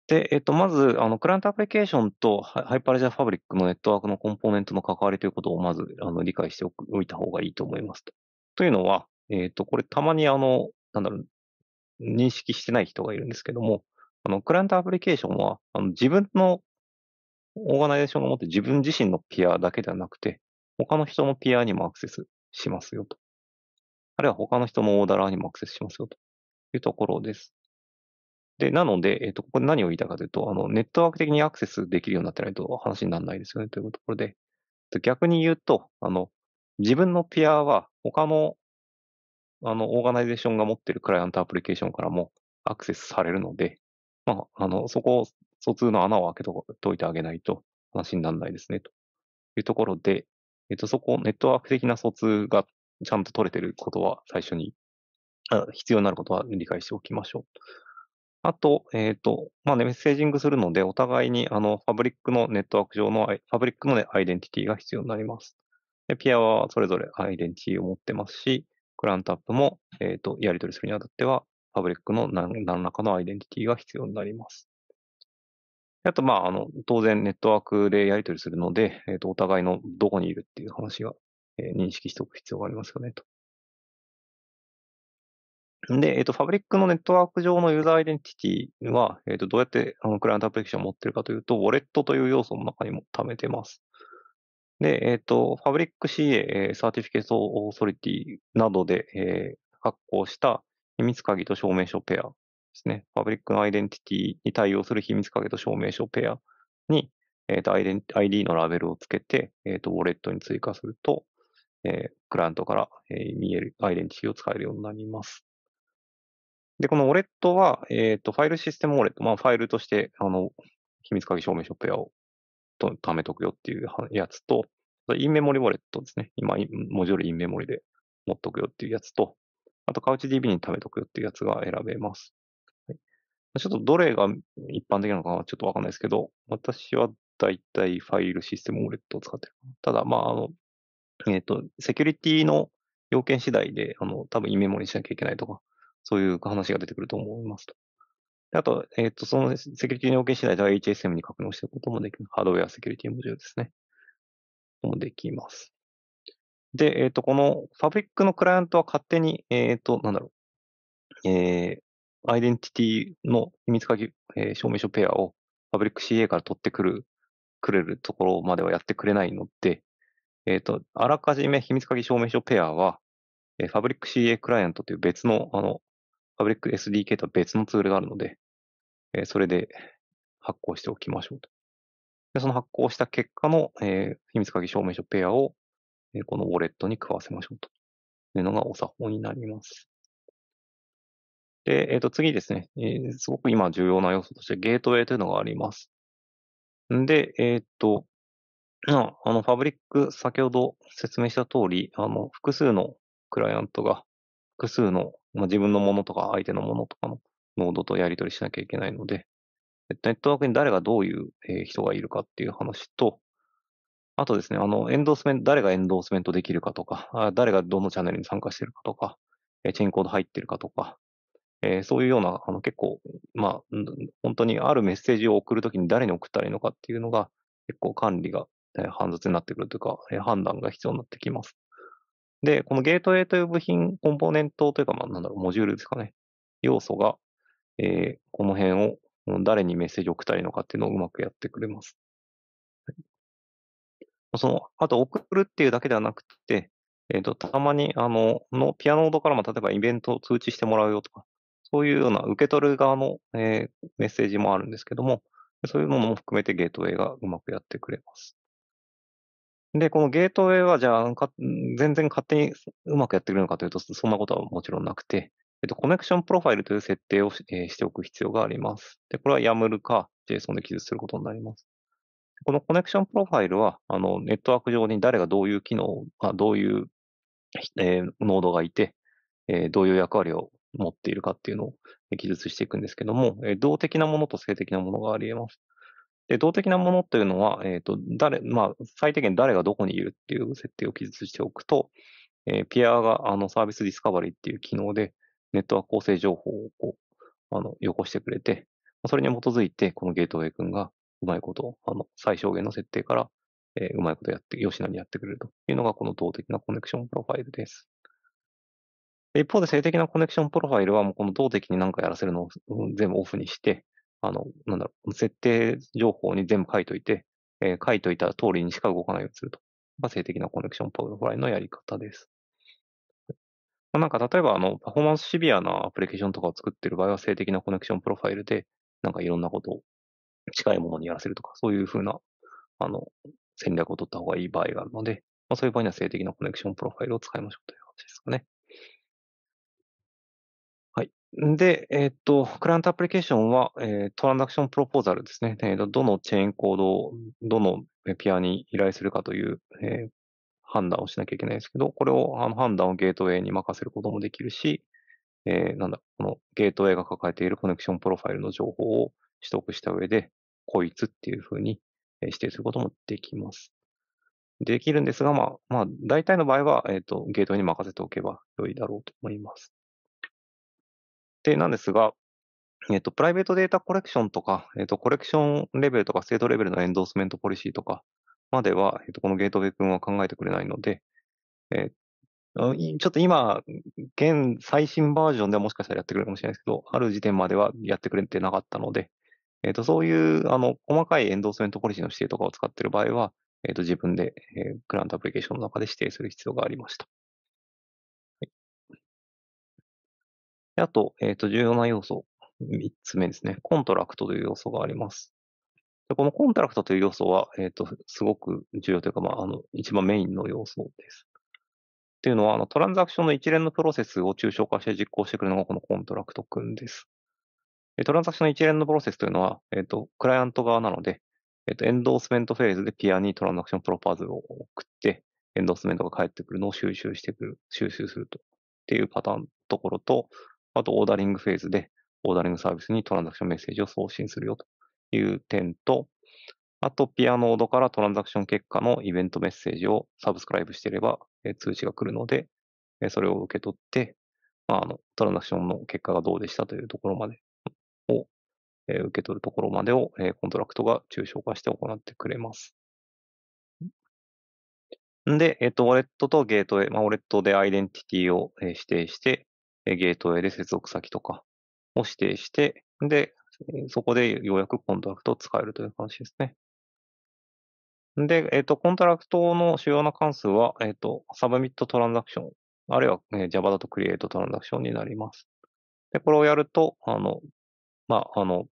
で、えっ、と、まず、あの、クライアントアプリケーションとハイパーレジャーファブリックのネットワークのコンポーネントの関わりということをまず、あの、理解しておいた方がいいと思いますと。というのは、えっ、ー、と、これたまにあの、なんだろう、認識してない人がいるんですけども、あの、クライアントアプリケーションは、あの自分のオーガナイゼーションが持って自分自身のピアだけではなくて、他の人のピアにもアクセスしますよと。あるいは他の人のオーダラーにもアクセスしますよというところです。で、なので、えっ、ー、と、ここで何を言いたかというと、あの、ネットワーク的にアクセスできるようになってないと話にならないですよねというところで、逆に言うと、あの、自分のピアは他の、あの、オーガナイゼーションが持ってるクライアントアプリケーションからもアクセスされるので、まあ、あの、そこを、疎通の穴を開けといてあげないと話にならないですね、というところで、えっと、そこ、ネットワーク的な疎通がちゃんと取れてることは最初に、あ必要になることは理解しておきましょう。あと、えっ、ー、と、まあね、メッセージングするので、お互いに、あの、ファブリックのネットワーク上の、ファブリックの、ね、アイデンティティが必要になります。で、ピアはそれぞれアイデンティティを持ってますし、クラントアップも、えっ、ー、と、やり取りするにあたっては、パブリックの何らかのアイデンティティが必要になります。あと、まあ、あの、当然ネットワークでやり取りするので、えっ、ー、と、お互いのどこにいるっていう話は、えー、認識しておく必要がありますよね、と。で、えっ、と、ファブリックのネットワーク上のユーザーアイデンティティは、えっ、と、どうやってあのクライアントアプリケーションを持ってるかというと、ウォレットという要素の中にも貯めてます。で、えっ、ー、と、Fabric CA、サーティフィケートオーソリティなどで、えー、発行した秘密鍵と証明書ペアですね。Fabric のアイデンティティに対応する秘密鍵と証明書ペアに、えっ、ー、と、ID のラベルをつけて、えっ、ー、と、ウォレットに追加すると、えー、クライアントから、えー、見えるアイデンティティを使えるようになります。で、このウォレットは、えっ、ー、と、ファイルシステムウォレット、まあ、ファイルとして、あの、秘密鍵証明書ペアをと貯めとくよっていうやつと、インメモリウォレットですね。今、文字よりインメモリで持っとくよっていうやつと、あと、カウチ DB に貯めとくよっていうやつが選べます。はい、ちょっとどれが一般的なのかはちょっとわかんないですけど、私はだいたいファイルシステムウォレットを使ってる。ただ、まあ、あの、えっ、ー、と、セキュリティの要件次第で、あの、多分インメモリしなきゃいけないとか、そういう話が出てくると思いますと。あと、えっ、ー、と、そのセキュリティの保険次第では HSM に格納していくこともできる。ハードウェアセキュリティモジュールですね。もできます。で、えっ、ー、と、このファブリックのクライアントは勝手に、えっ、ー、と、なんだろう、えー、アイデンティティの秘密鍵、えー、証明書ペアをファブリック CA から取ってくる、くれるところまではやってくれないので、えっ、ー、と、あらかじめ秘密鍵証明書ペアは、えー、ファブリック CA クライアントという別の、あの、ファブリック SDK とは別のツールがあるので、えー、それで発行しておきましょうと。で、その発行した結果の、えー、秘密鍵証明書ペアを、えー、このウォレットに加わせましょうというのがお作法になります。で、えっ、ー、と、次ですね、えー、すごく今重要な要素としてゲートウェイというのがあります。んで、えっ、ー、と、あの、ファブリック、先ほど説明した通り、あの、複数のクライアントが、複数の、まあ、自分のものとか相手のものとかのノードとやり取りしなきゃいけないので、ネットワークに誰がどういう人がいるかっていう話と、あとですね、あの、エンドースメント、誰がエンドースメントできるかとか、誰がどのチャンネルに参加してるかとか、チェーンコード入ってるかとか、えー、そういうような、あの結構、まあ、本当にあるメッセージを送るときに誰に送ったらいいのかっていうのが、結構管理が、えー、煩雑になってくるというか、えー、判断が必要になってきます。で、このゲートウェイという部品、コンポーネントというか、まあ、なんだろう、モジュールですかね。要素が、えー、この辺を誰にメッセージを送ったらいいのかっていうのをうまくやってくれます。その、あと送るっていうだけではなくて、えっ、ー、と、たまに、あの、のピアノードからも、例えばイベントを通知してもらうよとか、そういうような受け取る側の、えー、メッセージもあるんですけども、そういうものも含めてゲートウェイがうまくやってくれます。で、このゲートウェイは、じゃあ、全然勝手にうまくやってくれるのかというと、そんなことはもちろんなくて、えっと、コネクションプロファイルという設定をし,、えー、しておく必要があります。で、これは YAML か JSON で記述することになります。このコネクションプロファイルは、あの、ネットワーク上に誰がどういう機能、あどういう、えー、ノードがいて、えー、どういう役割を持っているかっていうのを記述していくんですけども、えー、動的なものと性的なものがあり得ます。で、動的なものというのは、えっ、ー、と、誰、まあ、最低限誰がどこにいるっていう設定を記述しておくと、えー、ピアがあのサービスディスカバリーっていう機能で、ネットワーク構成情報をこう、あの、よこしてくれて、それに基づいて、このゲートウェイ君がうまいことを、あの、最小限の設定から、えー、うまいことやって、吉野にやってくれるというのが、この動的なコネクションプロファイルです。一方で性的なコネクションプロファイルは、もうこの動的に何かやらせるのを全部オフにして、あの、なんだろう、設定情報に全部書いといて、えー、書いといた通りにしか動かないようにすると。が性的なコネクションプロファイルのやり方です。まあ、なんか例えばあのパフォーマンスシビアなアプリケーションとかを作ってる場合は性的なコネクションプロファイルでなんかいろんなことを近いものにやらせるとか、そういうふうなあの戦略を取った方がいい場合があるので、まあ、そういう場合には性的なコネクションプロファイルを使いましょうという話ですかね。はい。で、えっ、と、クライアントアプリケーションは、えー、トランザクションプロポーザルですね。えー、どのチェーンコードを、どのペアに依頼するかという、えー、判断をしなきゃいけないんですけど、これを、あの判断をゲートウェイに任せることもできるし、えー、なんだ、このゲートウェイが抱えているコネクションプロファイルの情報を取得した上で、こいつっていうふうに指定することもできます。できるんですが、まあ、まあ、大体の場合は、えっ、ー、と、ゲートに任せておけば良いだろうと思います。で、なんですが、えっ、ー、と、プライベートデータコレクションとか、えっ、ー、と、コレクションレベルとか、ステートレベルのエンドースメントポリシーとか、までは、えっと、このゲートウェイ君は考えてくれないので、えー、ちょっと今、現最新バージョンではもしかしたらやってくれるかもしれないですけど、ある時点まではやってくれてなかったので、えっと、そういうあの細かいエンドーメントポリシーの指定とかを使っている場合は、えっと、自分で、えー、クラントアプリケーションの中で指定する必要がありました。はい、あと、えっと、重要な要素、3つ目ですね。コントラクトという要素があります。このコントラクトという要素は、えっ、ー、と、すごく重要というか、まあ、あの、一番メインの要素です。っていうのは、あの、トランザクションの一連のプロセスを抽象化して実行してくるのがこのコントラクト君です。トランザクションの一連のプロセスというのは、えっ、ー、と、クライアント側なので、えっ、ー、と、エンドースメントフェーズでピアにトランザクションプロパズを送って、エンドースメントが返ってくるのを収集してくる、収集すると。っていうパターンのところと、あと、オーダリングフェーズで、オーダリングサービスにトランザクションメッセージを送信するよと。いう点と、あと、ピアノードからトランザクション結果のイベントメッセージをサブスクライブしていれば、え通知が来るので、えそれを受け取って、まあ、あの、トランザクションの結果がどうでしたというところまでを、え受け取るところまでを、えコントラクトが抽象化して行ってくれます。んで、えっ、と、ウォレットとゲートウェイ、まあ、ウォレットでアイデンティティを、え指定して、えゲートウェイで接続先とかを指定して、で、そこでようやくコントラクトを使えるという感じですね。で、えっ、ー、と、コントラクトの主要な関数は、えっ、ー、と、サブミットトランザクション、あるいは、えー、Java だとクリエイトトランザクションになります。で、これをやると、あの、まあ、あの、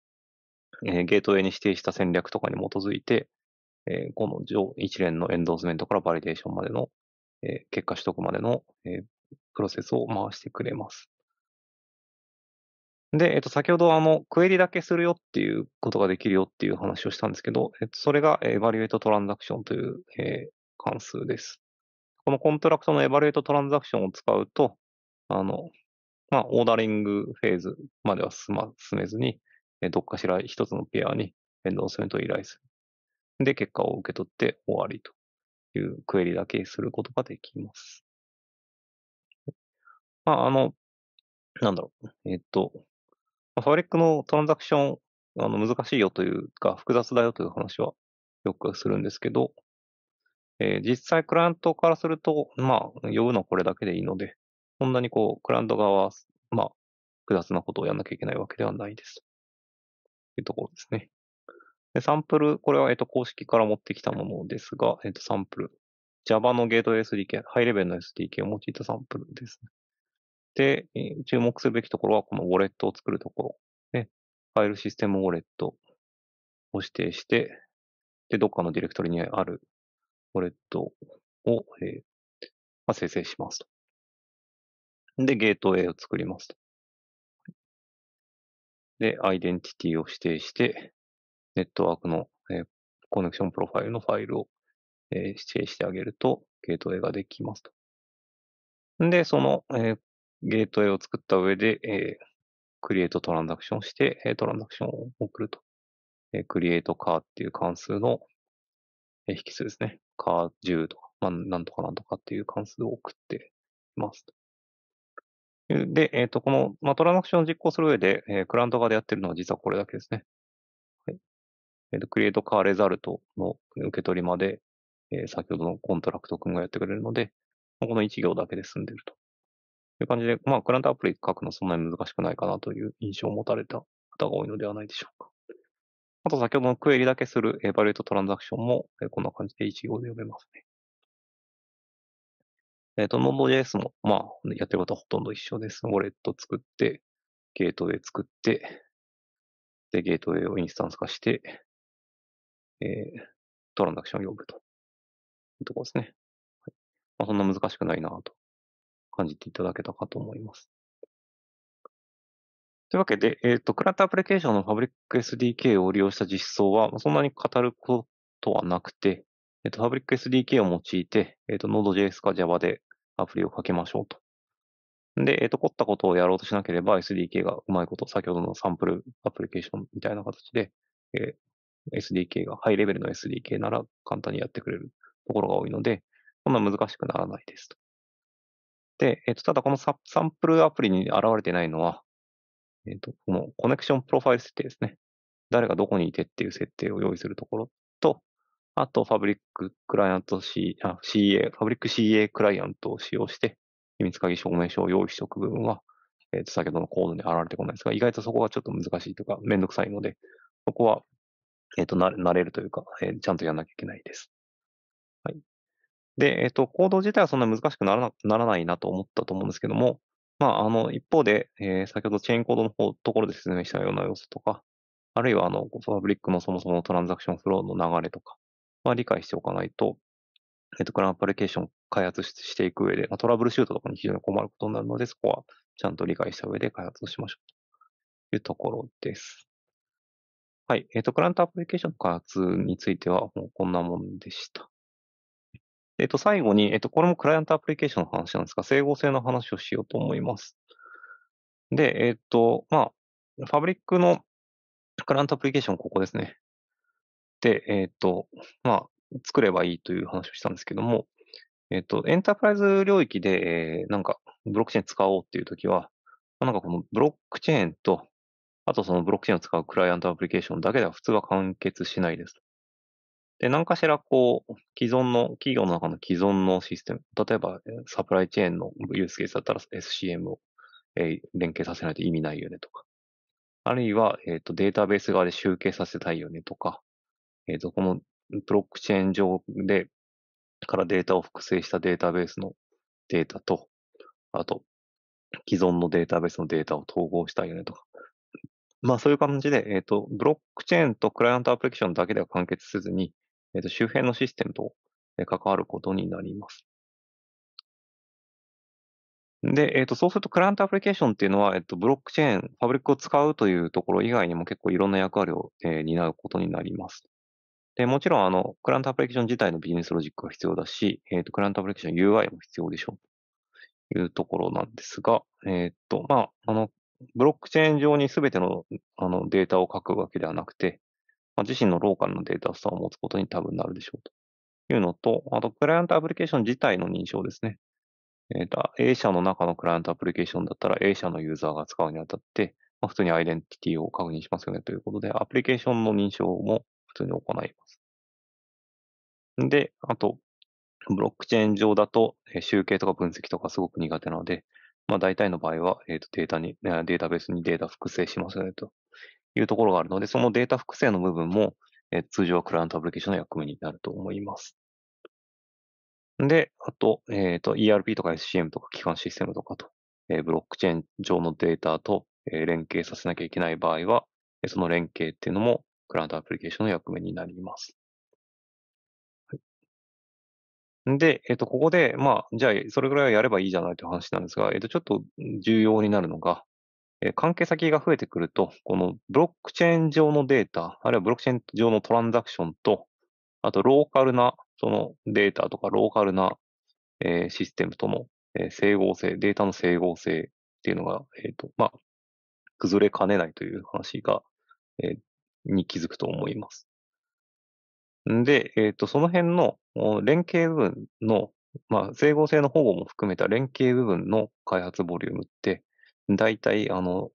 えー、ゲートウェイに指定した戦略とかに基づいて、えー、この一連のエンドーズメントからバリデーションまでの、えー、結果取得までの、えー、プロセスを回してくれます。で、えっと、先ほどあの、クエリだけするよっていうことができるよっていう話をしたんですけど、えっと、それがエバリュエイトトランザクションという、えー、関数です。このコントラクトのエバリュエイトトランザクションを使うと、あの、まあ、オーダリングフェーズまでは進ま、進めずに、えー、どっかしら一つのペアにエンドースメントを依頼する。で、結果を受け取って終わりというクエリだけすることができます。まあ、あの、なんだろう。えっと、ファブリックのトランザクション、あの難しいよというか、複雑だよという話はよくするんですけど、えー、実際クライアントからすると、まあ、呼ぶのはこれだけでいいので、そんなにこう、クライアント側は、まあ、複雑なことをやんなきゃいけないわけではないです。というところですね。でサンプル、これは、えっと、公式から持ってきたものですが、えっと、サンプル。Java のゲート SDK、ハイレベルの SDK を用いたサンプルですね。で、注目するべきところは、このウォレットを作るところ。ね。ファイルシステムウォレットを指定して、で、どっかのディレクトリにあるウォレットを、えーまあ、生成しますと。で、ゲートウェイを作りますと。で、アイデンティティを指定して、ネットワークの、えー、コネクションプロファイルのファイルを、えー、指定してあげると、ゲートウェイができますと。で、その、えー、ゲートウェイを作った上で、えー、クリエイトトランザクションをして、えー、トランザクションを送ると。えー、クリエイトカーっていう関数の、えー、引数ですね。カー10とか、まあ、なんとかなんとかっていう関数を送っています。で、えっ、ー、と、この、まあ、トランザクションを実行する上で、えー、クライアント側でやってるのは実はこれだけですね。はい。えっ、ー、と、クリエイトカーレザルトの受け取りまで、えー、先ほどのコントラクト君がやってくれるので、この1行だけで済んでると。という感じで、まあ、クライアントアプリ書くのそんなに難しくないかなという印象を持たれた方が多いのではないでしょうか。あと、先ほどのクエリだけするエバリュートトランザクションも、こんな感じで一行で読めますね。えっ、ー、と、ノード j s も、まあ、やってることはほとんど一緒です。ウォレット作って、ゲートウェイ作って、で、ゲートウェイをインスタンス化して、えー、トランザクションを呼ぶというところですね。はい、まあ、そんな難しくないなと感じていただけたかと思います。というわけで、えっ、ー、と、クラウドアプリケーションのファブリック SDK を利用した実装は、そんなに語ることはなくて、えっ、ー、と、ファブリック SDK を用いて、えっ、ー、と、Node.js か Java でアプリをかけましょうと。で、えっ、と、凝ったことをやろうとしなければ SDK がうまいこと、先ほどのサンプルアプリケーションみたいな形で、え SDK が、ハイレベルの SDK なら簡単にやってくれるところが多いので、そんな難しくならないですと。で、えっと、ただこのサンプルアプリに現れてないのは、えっと、このコネクションプロファイル設定ですね。誰がどこにいてっていう設定を用意するところと、あと、ファブリッククライアント C、あ、CA、ファブリック CA クライアントを使用して、秘密鍵証明書を用意しておく部分は、えっ、と、先ほどのコードに現れてこないですが、意外とそこがちょっと難しいというか、めんどくさいので、そこは、えっ、と、な慣れるというか、えー、ちゃんとやんなきゃいけないです。はい。で、えっと、行動自体はそんな難しくならなならないなと思ったと思うんですけども、まあ、あの、一方で、えー、先ほどチェーンコードの方、ところで説明したような要素とか、あるいは、あの、パブリックのそもそものトランザクションフローの流れとか、まあ、理解しておかないと、えっと、クランアプリケーション開発していく上で、まあ、トラブルシュートとかに非常に困ることになるので、そこはちゃんと理解した上で開発をしましょうというところです。はい。えっ、と、クラントアプリケーションの開発については、こんなもんでした。えっと、最後に、えっと、これもクライアントアプリケーションの話なんですが、整合性の話をしようと思います。で、えっと、まあ、ファブリックのクライアントアプリケーション、ここですね。で、えっと、まあ、作ればいいという話をしたんですけども、えっと、エンタープライズ領域で、えー、なんか、ブロックチェーン使おうっていうときは、なんかこのブロックチェーンと、あとそのブロックチェーンを使うクライアントアプリケーションだけでは普通は完結しないです。で、何かしらこう、既存の、企業の中の既存のシステム、例えばサプライチェーンのユースケースだったら SCM を、え連携させないと意味ないよねとか、あるいは、えーと、とデータベース側で集計させたいよねとか、えっ、ー、とこのブロックチェーン上でからデータを複製したデータベースのデータと、あと、既存のデータベースのデータを統合したいよねとか。まあそういう感じで、えっ、ー、と、ブロックチェーンとクライアントアプリケーションだけでは完結せずに、えっ、ー、と、周辺のシステムと関わることになります。で、えっ、ー、と、そうするとクライアントアプリケーションっていうのは、えっ、ー、と、ブロックチェーン、パブリックを使うというところ以外にも結構いろんな役割を、えー、担うことになります。で、もちろん、あの、クライアントアプリケーション自体のビジネスロジックが必要だし、えっ、ー、と、クライアントアプリケーション UI も必要でしょう。というところなんですが、えっ、と、まあ、あの、ブロックチェーン上にすべてのあのデータを書くわけではなくて、まあ、自身のローカルのデータスタを持つことに多分なるでしょうというのと、あと、クライアントアプリケーション自体の認証ですね。えっ、ー、と、A 社の中のクライアントアプリケーションだったら A 社のユーザーが使うにあたって、まあ、普通にアイデンティティを確認しますよねということで、アプリケーションの認証も普通に行います。で、あと、ブロックチェーン上だと、集計とか分析とかすごく苦手なので、まあ、大体の場合は、えー、とデータに、データベースにデータ複製しますよねというところがあるので、そのデータ複製の部分も、え通常はクライアントアプリケーションの役目になると思います。で、あと、えっ、ー、と、ERP とか SCM とか基幹システムとかと、えブロックチェーン上のデータと、え連携させなきゃいけない場合は、その連携っていうのもクライアントアプリケーションの役目になります。で、えっ、と、ここで、まあ、じゃあ、それぐらいはやればいいじゃないという話なんですが、えっ、と、ちょっと重要になるのが、関係先が増えてくると、このブロックチェーン上のデータ、あるいはブロックチェーン上のトランザクションと、あとローカルなそのデータとかローカルなシステムとの整合性、データの整合性っていうのが、えっ、ー、と、まあ、崩れかねないという話が、えー、に気づくと思います。んで、えっ、ー、と、その辺の連携部分の、まあ、整合性の保護も含めた連携部分の開発ボリュームって、大体、あの、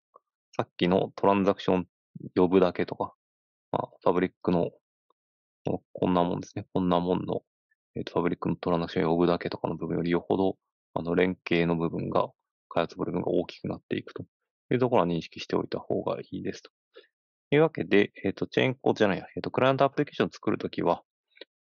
さっきのトランザクション呼ぶだけとか、まあ、ァブリックの、こんなもんですね。こんなもんの、えっ、ー、と、ァブリックのトランザクション呼ぶだけとかの部分よりよほど、あの、連携の部分が、開発部分が大きくなっていくというところは認識しておいた方がいいですと。というわけで、えっ、ー、と、チェーンコーじゃないや、えっ、ー、と、クライアントアプリケーションを作るときは、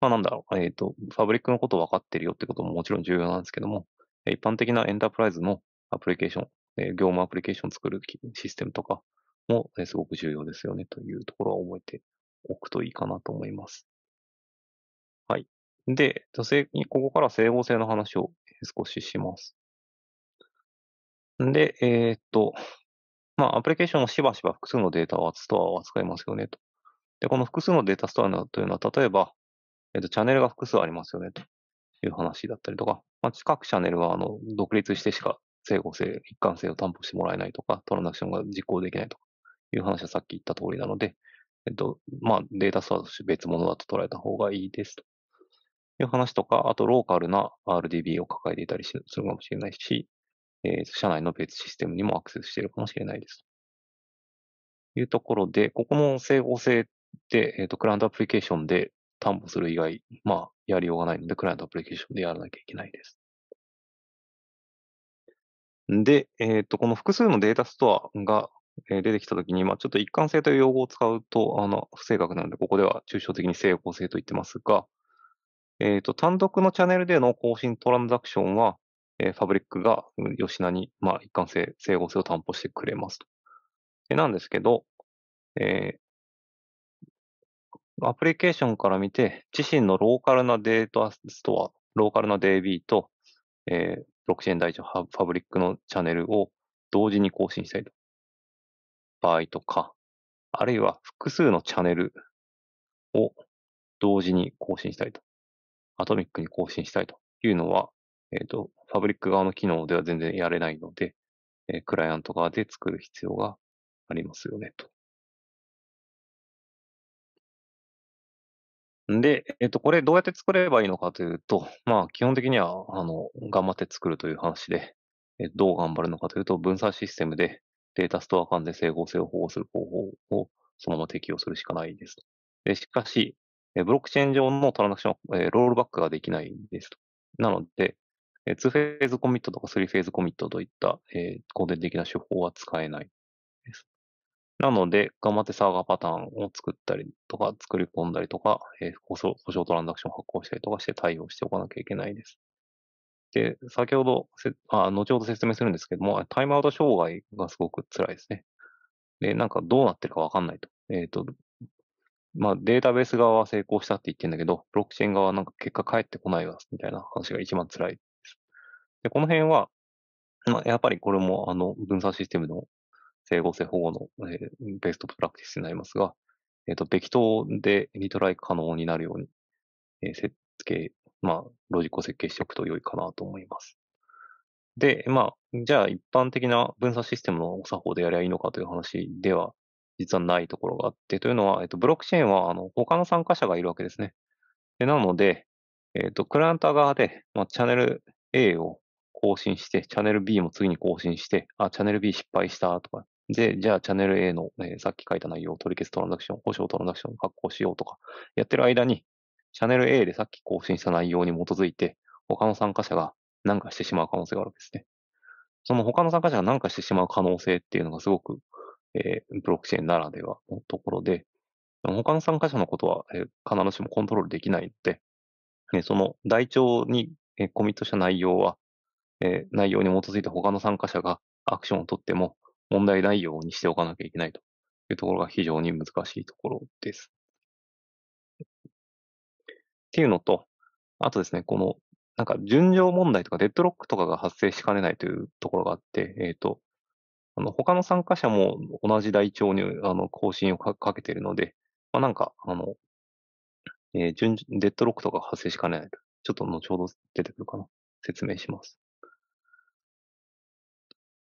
まあなんだろう、えっ、と、ファブリックのこと分かってるよってことももちろん重要なんですけども、一般的なエンタープライズのアプリケーションえ業務アプリケーションを作るシステムとかも、えすごく重要ですよねというところは覚えておくといいかなと思います。はい。で、女性にここから整合性の話を少しします。で、えー、っと、まあ、アプリケーションもしばしば複数のデータをストアを扱いますよねと。で、この複数のデータストアというのは、例えば、えっと、チャンネルが複数ありますよねという話だったりとか、まあ、各チャンネルはあの独立してしか整合性、一貫性を担保してもらえないとか、トランザクションが実行できないとかいう話はさっき言った通りなので、えっと、まあ、データストアとして別物だと捉えた方がいいですという話とか、あとローカルな RDB を抱えていたりするかもしれないし、えー、社内の別システムにもアクセスしているかもしれないです。というところで、ここも整合性で、えっ、ー、と、クライアントアプリケーションで担保する以外、まあ、やりようがないので、クライアントアプリケーションでやらなきゃいけないです。で、えっ、ー、と、この複数のデータストアが出てきたときに、まあ、ちょっと一貫性という用語を使うと、あの、不正確なので、ここでは抽象的に整合性と言ってますが、えっ、ー、と、単独のチャンネルでの更新トランザクションは、えー、ファブリックが吉名に、まあ、一貫性、整合性を担保してくれますと。えなんですけど、えー、アプリケーションから見て、自身のローカルなデータストア、ローカルな DB と、えー、ブロックチェーン第一ファブリックのチャンネルを同時に更新したい場合とか、あるいは複数のチャンネルを同時に更新したいと。アトミックに更新したいというのは、えっ、ー、と、ファブリック側の機能では全然やれないので、えー、クライアント側で作る必要がありますよね、と。で、えっ、と、これどうやって作ればいいのかというと、まあ、基本的には、あの、頑張って作るという話で、えどう頑張るのかというと、分散システムでデータストア間で整合性を保護する方法をそのまま適用するしかないです。でしかし、ブロックチェーン上のトランザクションは、えロールバックができないですと。なので、え2フェーズコミットとか3フェーズコミットといった、えー、コンテン的な手法は使えない。なので、頑張ってサーガーパターンを作ったりとか、作り込んだりとか、えー、償、補償トランザクションを発行したりとかして対応しておかなきゃいけないです。で、先ほどせ、あ後ほど説明するんですけども、タイムアウト障害がすごく辛いですね。で、なんかどうなってるかわかんないと。えっ、ー、と、まあ、データベース側は成功したって言ってるんだけど、ブロックチェーン側はなんか結果返ってこないわ、みたいな話が一番辛いです。で、この辺は、まあ、やっぱりこれもあの分散システムの整合性保護の、えー、ベストプラクティスになりますが、えっ、ー、と、べき等でリトライ可能になるように、えー、設計、まあ、ロジックを設計しておくと良いかなと思います。で、まあ、じゃあ一般的な分散システムの作法でやりゃいいのかという話では、実はないところがあって、というのは、えっ、ー、と、ブロックチェーンは、あの、他の参加者がいるわけですね。でなので、えっ、ー、と、クライアント側で、まあ、チャンネル A を更新して、チャンネル B も次に更新して、あ、チャンネル B 失敗したとか、で、じゃあチャンネル A の、えー、さっき書いた内容を取り消すトランザクション、保証トランザクションを発行しようとか、やってる間に、チャンネル A でさっき更新した内容に基づいて、他の参加者が何かしてしまう可能性があるわけですね。その他の参加者が何かしてしまう可能性っていうのがすごく、えー、ブロックチェーンならではのところで、他の参加者のことは、えー、必ずしもコントロールできないので、えー、その台帳に、えー、コミットした内容は、えー、内容に基づいて他の参加者がアクションをとっても、問題ないようにしておかなきゃいけないというところが非常に難しいところです。っていうのと、あとですね、この、なんか順序問題とかデッドロックとかが発生しかねないというところがあって、えっ、ー、と、あの、他の参加者も同じ台帳に、あの、更新をかけているので、まあ、なんか、あの、えー、順、デッドロックとか発生しかねない。と。ちょっと後ほど出てくるかな。説明します。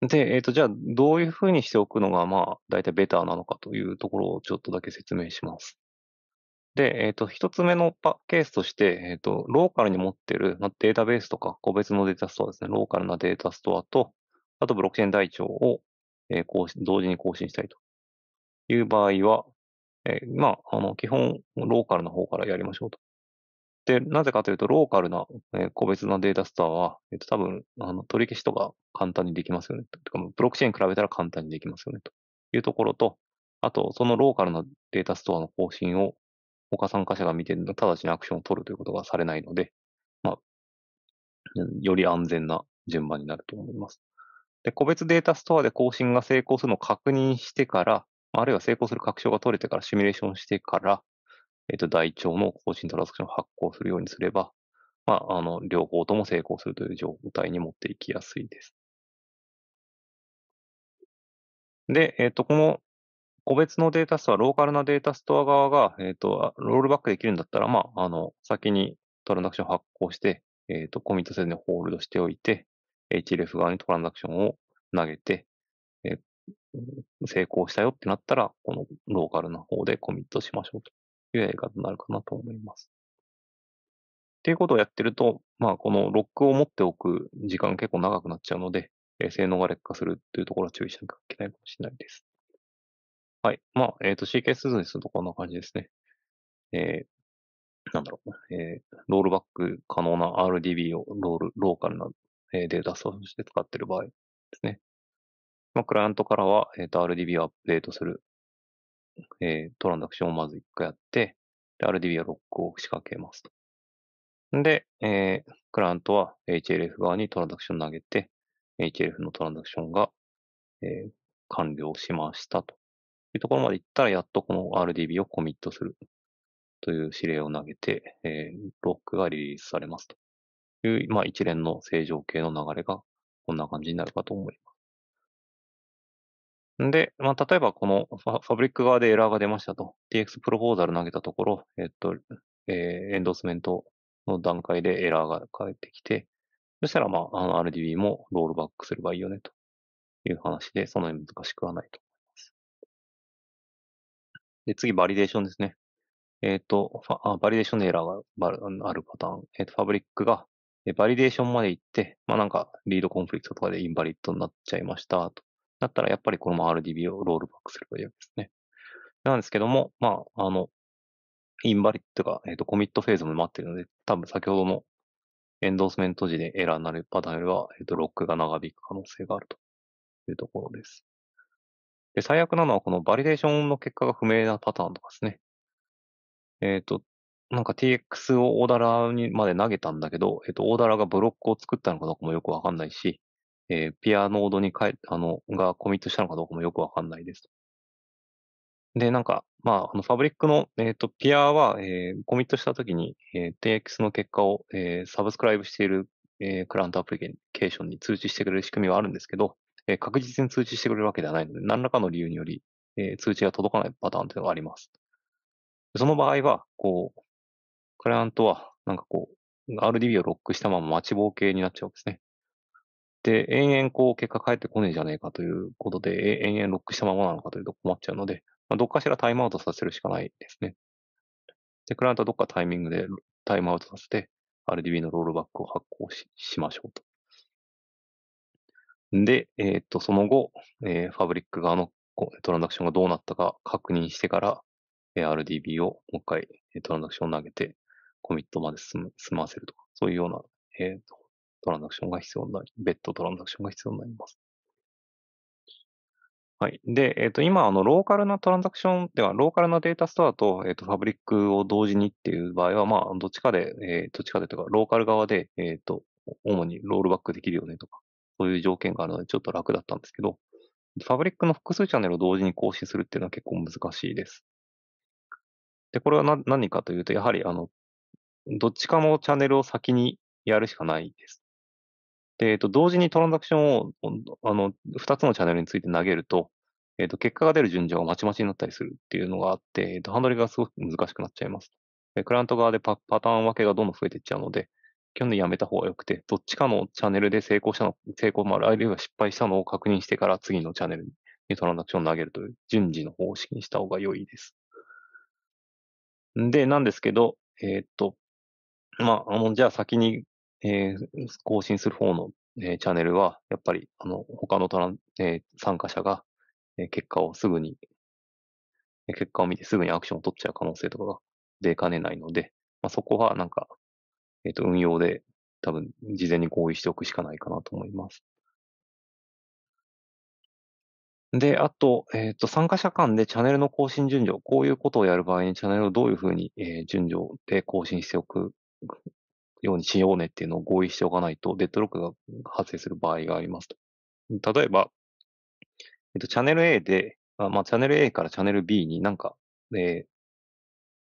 で、えっ、ー、と、じゃあ、どういうふうにしておくのが、まあ、大体ベターなのかというところをちょっとだけ説明します。で、えっ、ー、と、一つ目のケースとして、えっ、ー、と、ローカルに持ってるデータベースとか、個別のデータストアですね、ローカルなデータストアと、あとブロックチェーン台帳を、えー、更新同時に更新したいという場合は、えー、まあ、あの、基本、ローカルの方からやりましょうと。で、なぜかというと、ローカルな、えー、個別なデータストアは、えっ、ー、と、多分、あの、取り消しとか簡単にできますよね。とか、ブロックチェーン比べたら簡単にできますよね。というところと、あと、そのローカルなデータストアの更新を、他参加者が見て、直ちにアクションを取るということがされないので、まあ、より安全な順番になると思います。で、個別データストアで更新が成功するのを確認してから、あるいは成功する確証が取れてからシミュレーションしてから、えっ、と、台帳の更新トランスクションを発行するようにすれば、まあ、あの、両方とも成功するという状態に持っていきやすいです。で、えっ、と、この個別のデータストア、ローカルなデータストア側が、えっ、と、ロールバックできるんだったら、まあ、あの、先にトランザクションを発行して、えっ、と、コミットせずにホールドしておいて、h l f 側にトランザクションを投げて、え成功したよってなったら、このローカルな方でコミットしましょうと。いう映画になるかなと思います。っていうことをやってると、まあ、このロックを持っておく時間結構長くなっちゃうので、え性能が劣化するというところは注意しなきゃいけないかもしれないです。はい。まあ、えっ、ー、と、CK スズにするとこんな感じですね。えー、なんだろう、えー、ロールバック可能な RDB をロール、ローカルな、えデータソースとして使っている場合ですね。まあ、クライアントからは、えっ、ー、と、RDB をアップデートするえー、トランザクションをまず1回やって、で、RDB はロックを仕掛けますと。で、えー、クライアントは HLF 側にトランザクション投げて、HLF のトランザクションが、えー、完了しましたというところまでいったら、やっとこの RDB をコミットするという指令を投げて、えー、ロックがリリースされますという、まあ、一連の正常系の流れがこんな感じになるかと思います。で、まあ、例えばこのファブリック側でエラーが出ましたと、TX プロポーザル投げたところ、えっと、えー、エンドスメントの段階でエラーが返ってきて、そしたら、まあ、あの RDB もロールバックすればいいよね、という話で、そんなに難しくはないと思います。で、次、バリデーションですね。えっ、ー、とあ、バリデーションのエラーがあるパターン。えっ、ー、と、ファブリックが、バリデーションまで行って、まあ、なんか、リードコンフリクトとかでインバリットになっちゃいました、と。だったらやっぱりこのま RDB をロールバックすればいいわけですね。なんですけども、まあ、あの、インバリットが、えっ、ー、と、コミットフェーズも待ってるので、多分先ほどのエンドースメント時でエラーになるパターンよりは、えっ、ー、と、ロックが長引く可能性があるというところです。で、最悪なのはこのバリデーションの結果が不明なパターンとかですね。えっ、ー、と、なんか TX をオーダラにまで投げたんだけど、えっ、と、オーダラがブロックを作ったのかどうかもよくわかんないし、えー、ピアノードに変え、あの、がコミットしたのかどうかもよくわかんないです。で、なんか、まあ、あの、ファブリックの、えっ、ー、と、ピアは、えー、コミットしたときに、えー、DX の結果を、えー、サブスクライブしている、えー、クライアントアプリケーションに通知してくれる仕組みはあるんですけど、えー、確実に通知してくれるわけではないので、何らかの理由により、えー、通知が届かないパターンというのがあります。その場合は、こう、クライアントは、なんかこう、RDB をロックしたまま待ちぼうけになっちゃうんですね。、延々こう結果返ってこねえじゃねえかということで、延々ロックしたままなのかというと困っちゃうので、まあ、どっかしらタイムアウトさせるしかないですね。で、クライアントはどっかタイミングでタイムアウトさせて、RDB のロールバックを発行ししましょうと。で、えっ、と、その後、えー、ファブリック側のトランザクションがどうなったか確認してから、えー、RDB をもう一回トランザクションを投げて、コミットまで進ませるとか、そういうような、えー、トランザクションが必要になり、別途トランザクションが必要になります。はい。で、えっ、ー、と、今、あの、ローカルなトランザクションでは、ローカルなデータストアと、えっ、ー、と、ファブリックを同時にっていう場合は、まあ、どっちかで、えー、どっちかでというか、ローカル側で、えっ、と、主にロールバックできるよねとか、そういう条件があるので、ちょっと楽だったんですけど、ファブリックの複数チャンネルを同時に更新するっていうのは結構難しいです。で、これはな、何かというと、やはり、あの、どっちかもチャンネルを先にやるしかないです。えっ、と、同時にトランザクションを、あの、二つのチャンネルについて投げると、えっ、と、結果が出る順序がまちまちになったりするっていうのがあって、えっ、と、ハンドリングがすごく難しくなっちゃいます。クライアント側でパターン分けがどんどん増えていっちゃうので、基本にやめた方が良くて、どっちかのチャンネルで成功したの、成功もある、あるいは失敗したのを確認してから次のチャンネルにトランザクションを投げるという順次の方式にした方が良いです。で、なんですけど、えー、っと、まあ、あの、じゃあ先にえー、更新する方の、えー、チャンネルは、やっぱり、あの、他のトラン、えー、参加者が、えー、結果をすぐに、えー、結果を見てすぐにアクションを取っちゃう可能性とかが出かねないので、まあ、そこはなんか、えっ、ー、と、運用で多分事前に合意しておくしかないかなと思います。で、あと、えっ、ー、と、参加者間でチャンネルの更新順序、こういうことをやる場合にチャンネルをどういうふうに、えー、順序で更新しておくようにしようねっていうのを合意しておかないと、デッドロックが発生する場合がありますと。例えば、えっと、チャンネル A で、あまあ、チャンネル A からチャンネル B になんか、えー、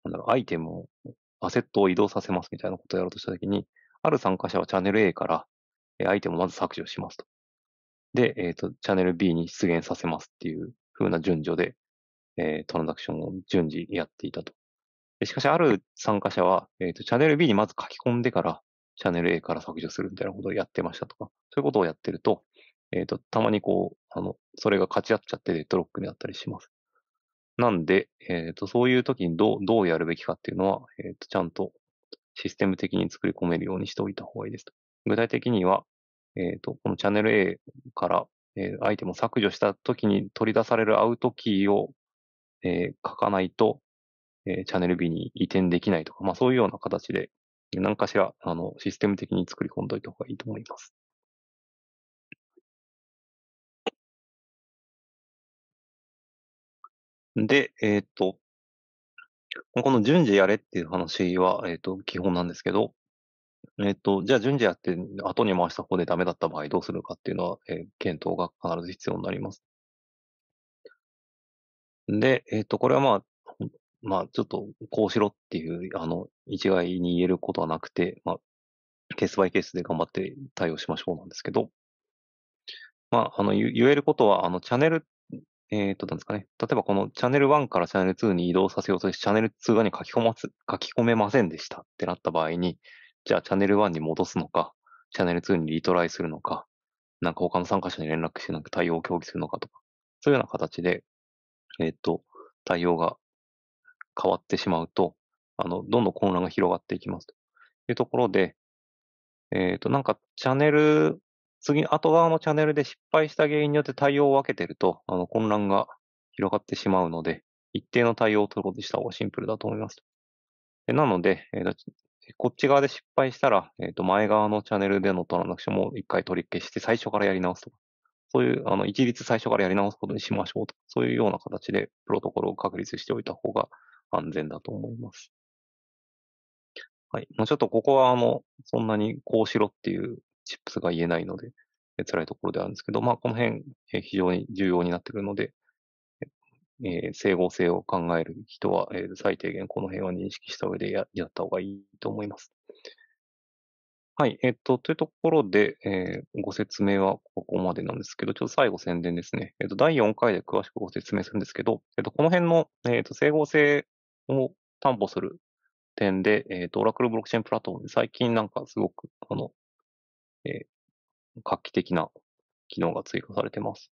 なんだろう、アイテムを、アセットを移動させますみたいなことをやろうとしたときに、ある参加者はチャンネル A から、えー、アイテムをまず削除しますと。で、えっ、ー、と、チャンネル B に出現させますっていう風な順序で、えー、トランザクションを順次やっていたと。しかし、ある参加者は、えっ、ー、と、チャンネル B にまず書き込んでから、チャンネル A から削除するみたいなことをやってましたとか、そういうことをやってると、えっ、ー、と、たまにこう、あの、それが勝ち合っちゃってデッドロックになったりします。なんで、えっ、ー、と、そういう時にどう、どうやるべきかっていうのは、えっ、ー、と、ちゃんとシステム的に作り込めるようにしておいた方がいいですと。具体的には、えっ、と、このチャンネル A から、えアイテムを削除した時に取り出されるアウトキーを、え書かないと、えー、チャンネル B に移転できないとか、まあそういうような形で、何かしら、あの、システム的に作り込んどいた方がいいと思います。で、えっ、と、この順次やれっていう話は、えっ、と、基本なんですけど、えっ、と、じゃあ順次やって後に回した方でダメだった場合どうするかっていうのは、え検討が必ず必要になります。で、えっ、と、これはまあ、まあ、ちょっとこうしろっていう、あの、一概に言えることはなくて、まあ、ケースバイケースで頑張って対応しましょうなんですけど、まあ、あの、言えることは、あの、チャンネル、えっ、と、なんですかね。例えばこのチャンネル1からチャンネル2に移動させようとして、チャンネル2側に書き込まず、書き込めませんでしたってなった場合に、じゃあチャンネル1に戻すのか、チャンネル2にリトライするのか、なんか他の参加者に連絡してなんか対応を協議するのかとか、そういうような形で、えっ、と、対応が変わってしまうと、あの、どんどん混乱が広がっていきますというところで、えっ、ー、と、なんかチャンネル、次、後側のチャンネルで失敗した原因によって対応を分けてると、あの、混乱が広がってしまうので、一定の対応を取ることした方がシンプルだと思います。なので、えーと、こっち側で失敗したら、えっ、ー、と、前側のチャンネルでのトランくクションも一回取り消して、最初からやり直すとか、そういう、あの、一律最初からやり直すことにしましょうと、そういうような形でプロトコルを確立しておいた方が安全だと思います。はい。もうちょっとここは、あの、そんなにこうしろっていうチップスが言えないので、え辛いところであるんですけど、まあ、この辺、え非常に重要になってくるので、えー、整合性を考える人は、えー、最低限この辺は認識した上でややった方がいいと思います。はい。えっと、というところで、えー、ご説明はここまでなんですけど、ちょっと最後宣伝ですね。えっと、第4回で詳しくご説明するんですけど、えっと、この辺の、えっと、整合性を担保する点で、えっ、と、オラクルブロックチェーンプラットフォーム、最近なんかすごく、あの、えー、画期的な機能が追加されてます。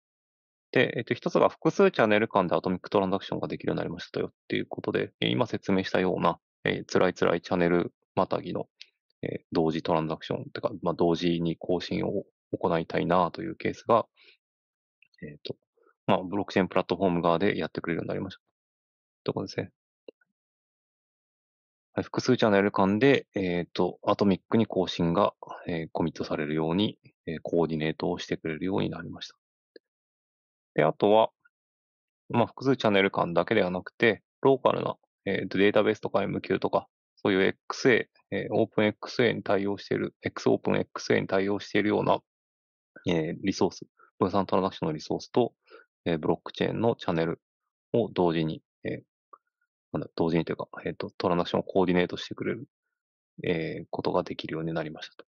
で、えっ、と、一つが複数チャンネル間でアトミックトランザクションができるようになりましたよっていうことで、今説明したような、えー、辛い辛いチャンネルまたぎの、えー、同時トランザクションとか、まあ、同時に更新を行いたいなというケースが、えっ、ー、と、まあ、ブロックチェーンプラットフォーム側でやってくれるようになりました。とこですね。複数チャンネル間で、えっ、ー、と、アトミックに更新が、えー、コミットされるように、えー、コーディネートをしてくれるようになりました。で、あとは、まあ、複数チャンネル間だけではなくて、ローカルな、えー、とデータベースとか MQ とか、そういう XA、えー、OpenXA に対応している、XOpenXA に対応しているような、えー、リソース、分散トランダクションのリソースと、えー、ブロックチェーンのチャンネルを同時に、えー、なんだ、同時にというか、えっ、ー、と、トランザクションをコーディネートしてくれる、えー、ことができるようになりましたと。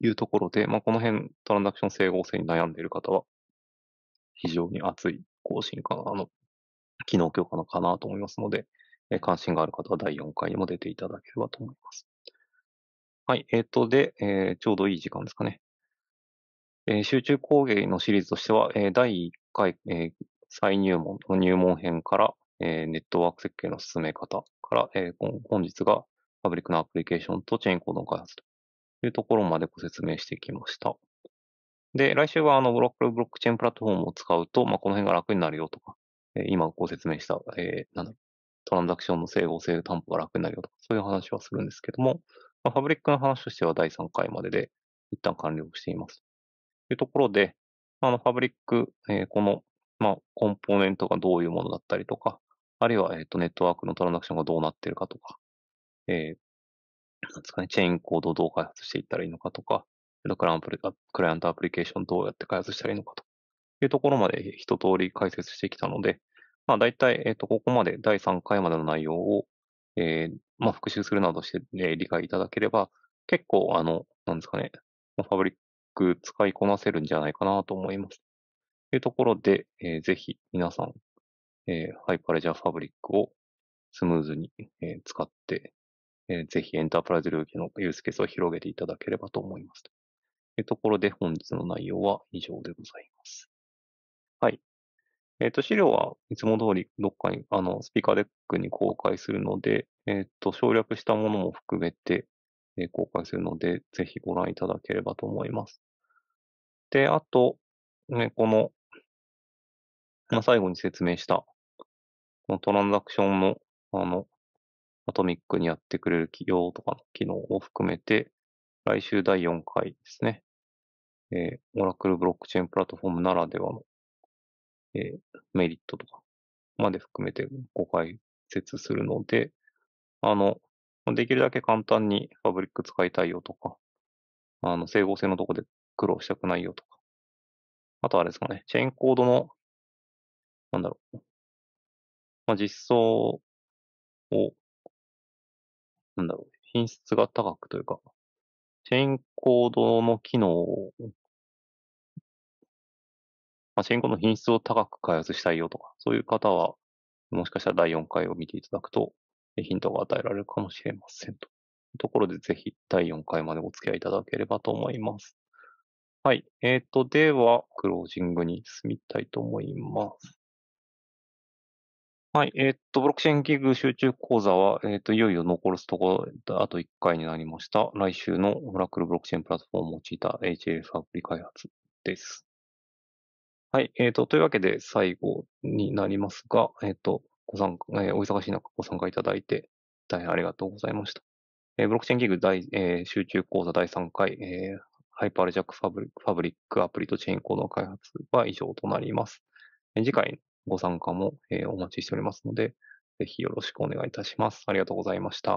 いうところで、まあ、この辺、トランザクション整合性に悩んでいる方は、非常に熱い更新かな、あの、機能強化のかなと思いますので、えー、関心がある方は第4回にも出ていただければと思います。はい、えっ、ー、と、で、えー、ちょうどいい時間ですかね。えー、集中工芸のシリーズとしては、えー、第1回、えー、再入門入門編から、えー、ネットワーク設計の進め方から、えー、本日がパブリックのアプリケーションとチェーンコードの開発というところまでご説明してきました。で、来週はあの、ロックブロックチェーンプラットフォームを使うと、まあ、この辺が楽になるよとか、えー、今ご説明した、えー、なんだトランザクションの整合性担保が楽になるよとか、そういう話はするんですけども、まあ、ブリックの話としては第3回までで、一旦完了しています。というところで、あの、ァブリック、えー、この、まあ、コンポーネントがどういうものだったりとか、あるいは、えっ、ー、と、ネットワークのトランザクションがどうなってるかとか、えー、なんですかね、チェーンコードをどう開発していったらいいのかとか、クラクライアントアプリケーションどうやって開発したらいいのかというところまで一通り解説してきたので、まあ、大体、えっ、ー、と、ここまで第3回までの内容を、えー、まあ、復習するなどして、理解いただければ、結構、あの、なんですかね、ファブリック使いこなせるんじゃないかなと思います。というところで、えー、ぜひ皆さんえハイパレジャーファブリックをスムーズに、え使って、えぜひエンタープライズ領域のユースケースを広げていただければと思います。というところで本日の内容は以上でございます。はい。えっ、ー、と、資料はいつも通りどっかに、あの、スピーカーデックに公開するので、えっ、ー、と、省略したものも含めて、えー、公開するので、ぜひご覧いただければと思います。で、あと、ね、この、まあ、最後に説明した、このトランザクションの、あの、アトミックにやってくれる企業とかの機能を含めて、来週第4回ですね。えー、オラクルブロックチェーンプラットフォームならではの、えー、メリットとかまで含めてご解説するので、あの、できるだけ簡単にファブリック使いたいよとか、あの、整合性のとこで苦労したくないよとか、あとあれですかね、チェーンコードの、なんだろう、まあ、実装を、なんだろう、品質が高くというか、チェーンコードの機能を、まあ、チェーンコードの品質を高く開発したいよとか、そういう方は、もしかしたら第4回を見ていただくと、ヒントが与えられるかもしれませんと。ところで、ぜひ第4回までお付き合いいただければと思います。はい。えっ、ー、と、では、クロージングに進みたいと思います。はい。えー、っと、ブロックチェーンギグ集中講座は、えー、っと、いよいよ残すところ、あと1回になりました。来週のオラクルブロックチェーンプラットフォームを用いた HLS アプリ開発です。はい。えー、っと、というわけで最後になりますが、えっと、ご参加、えー、お忙しい中ご参加いただいて、大変ありがとうございました。えー、ブロックチェーンギグ大、えー、集中講座第3回、えー、ハイパールジャックファブリックアプリとチェーンコードの開発は以上となります。次回ご参加も、えお待ちしておりますので、ぜひよろしくお願いいたします。ありがとうございました。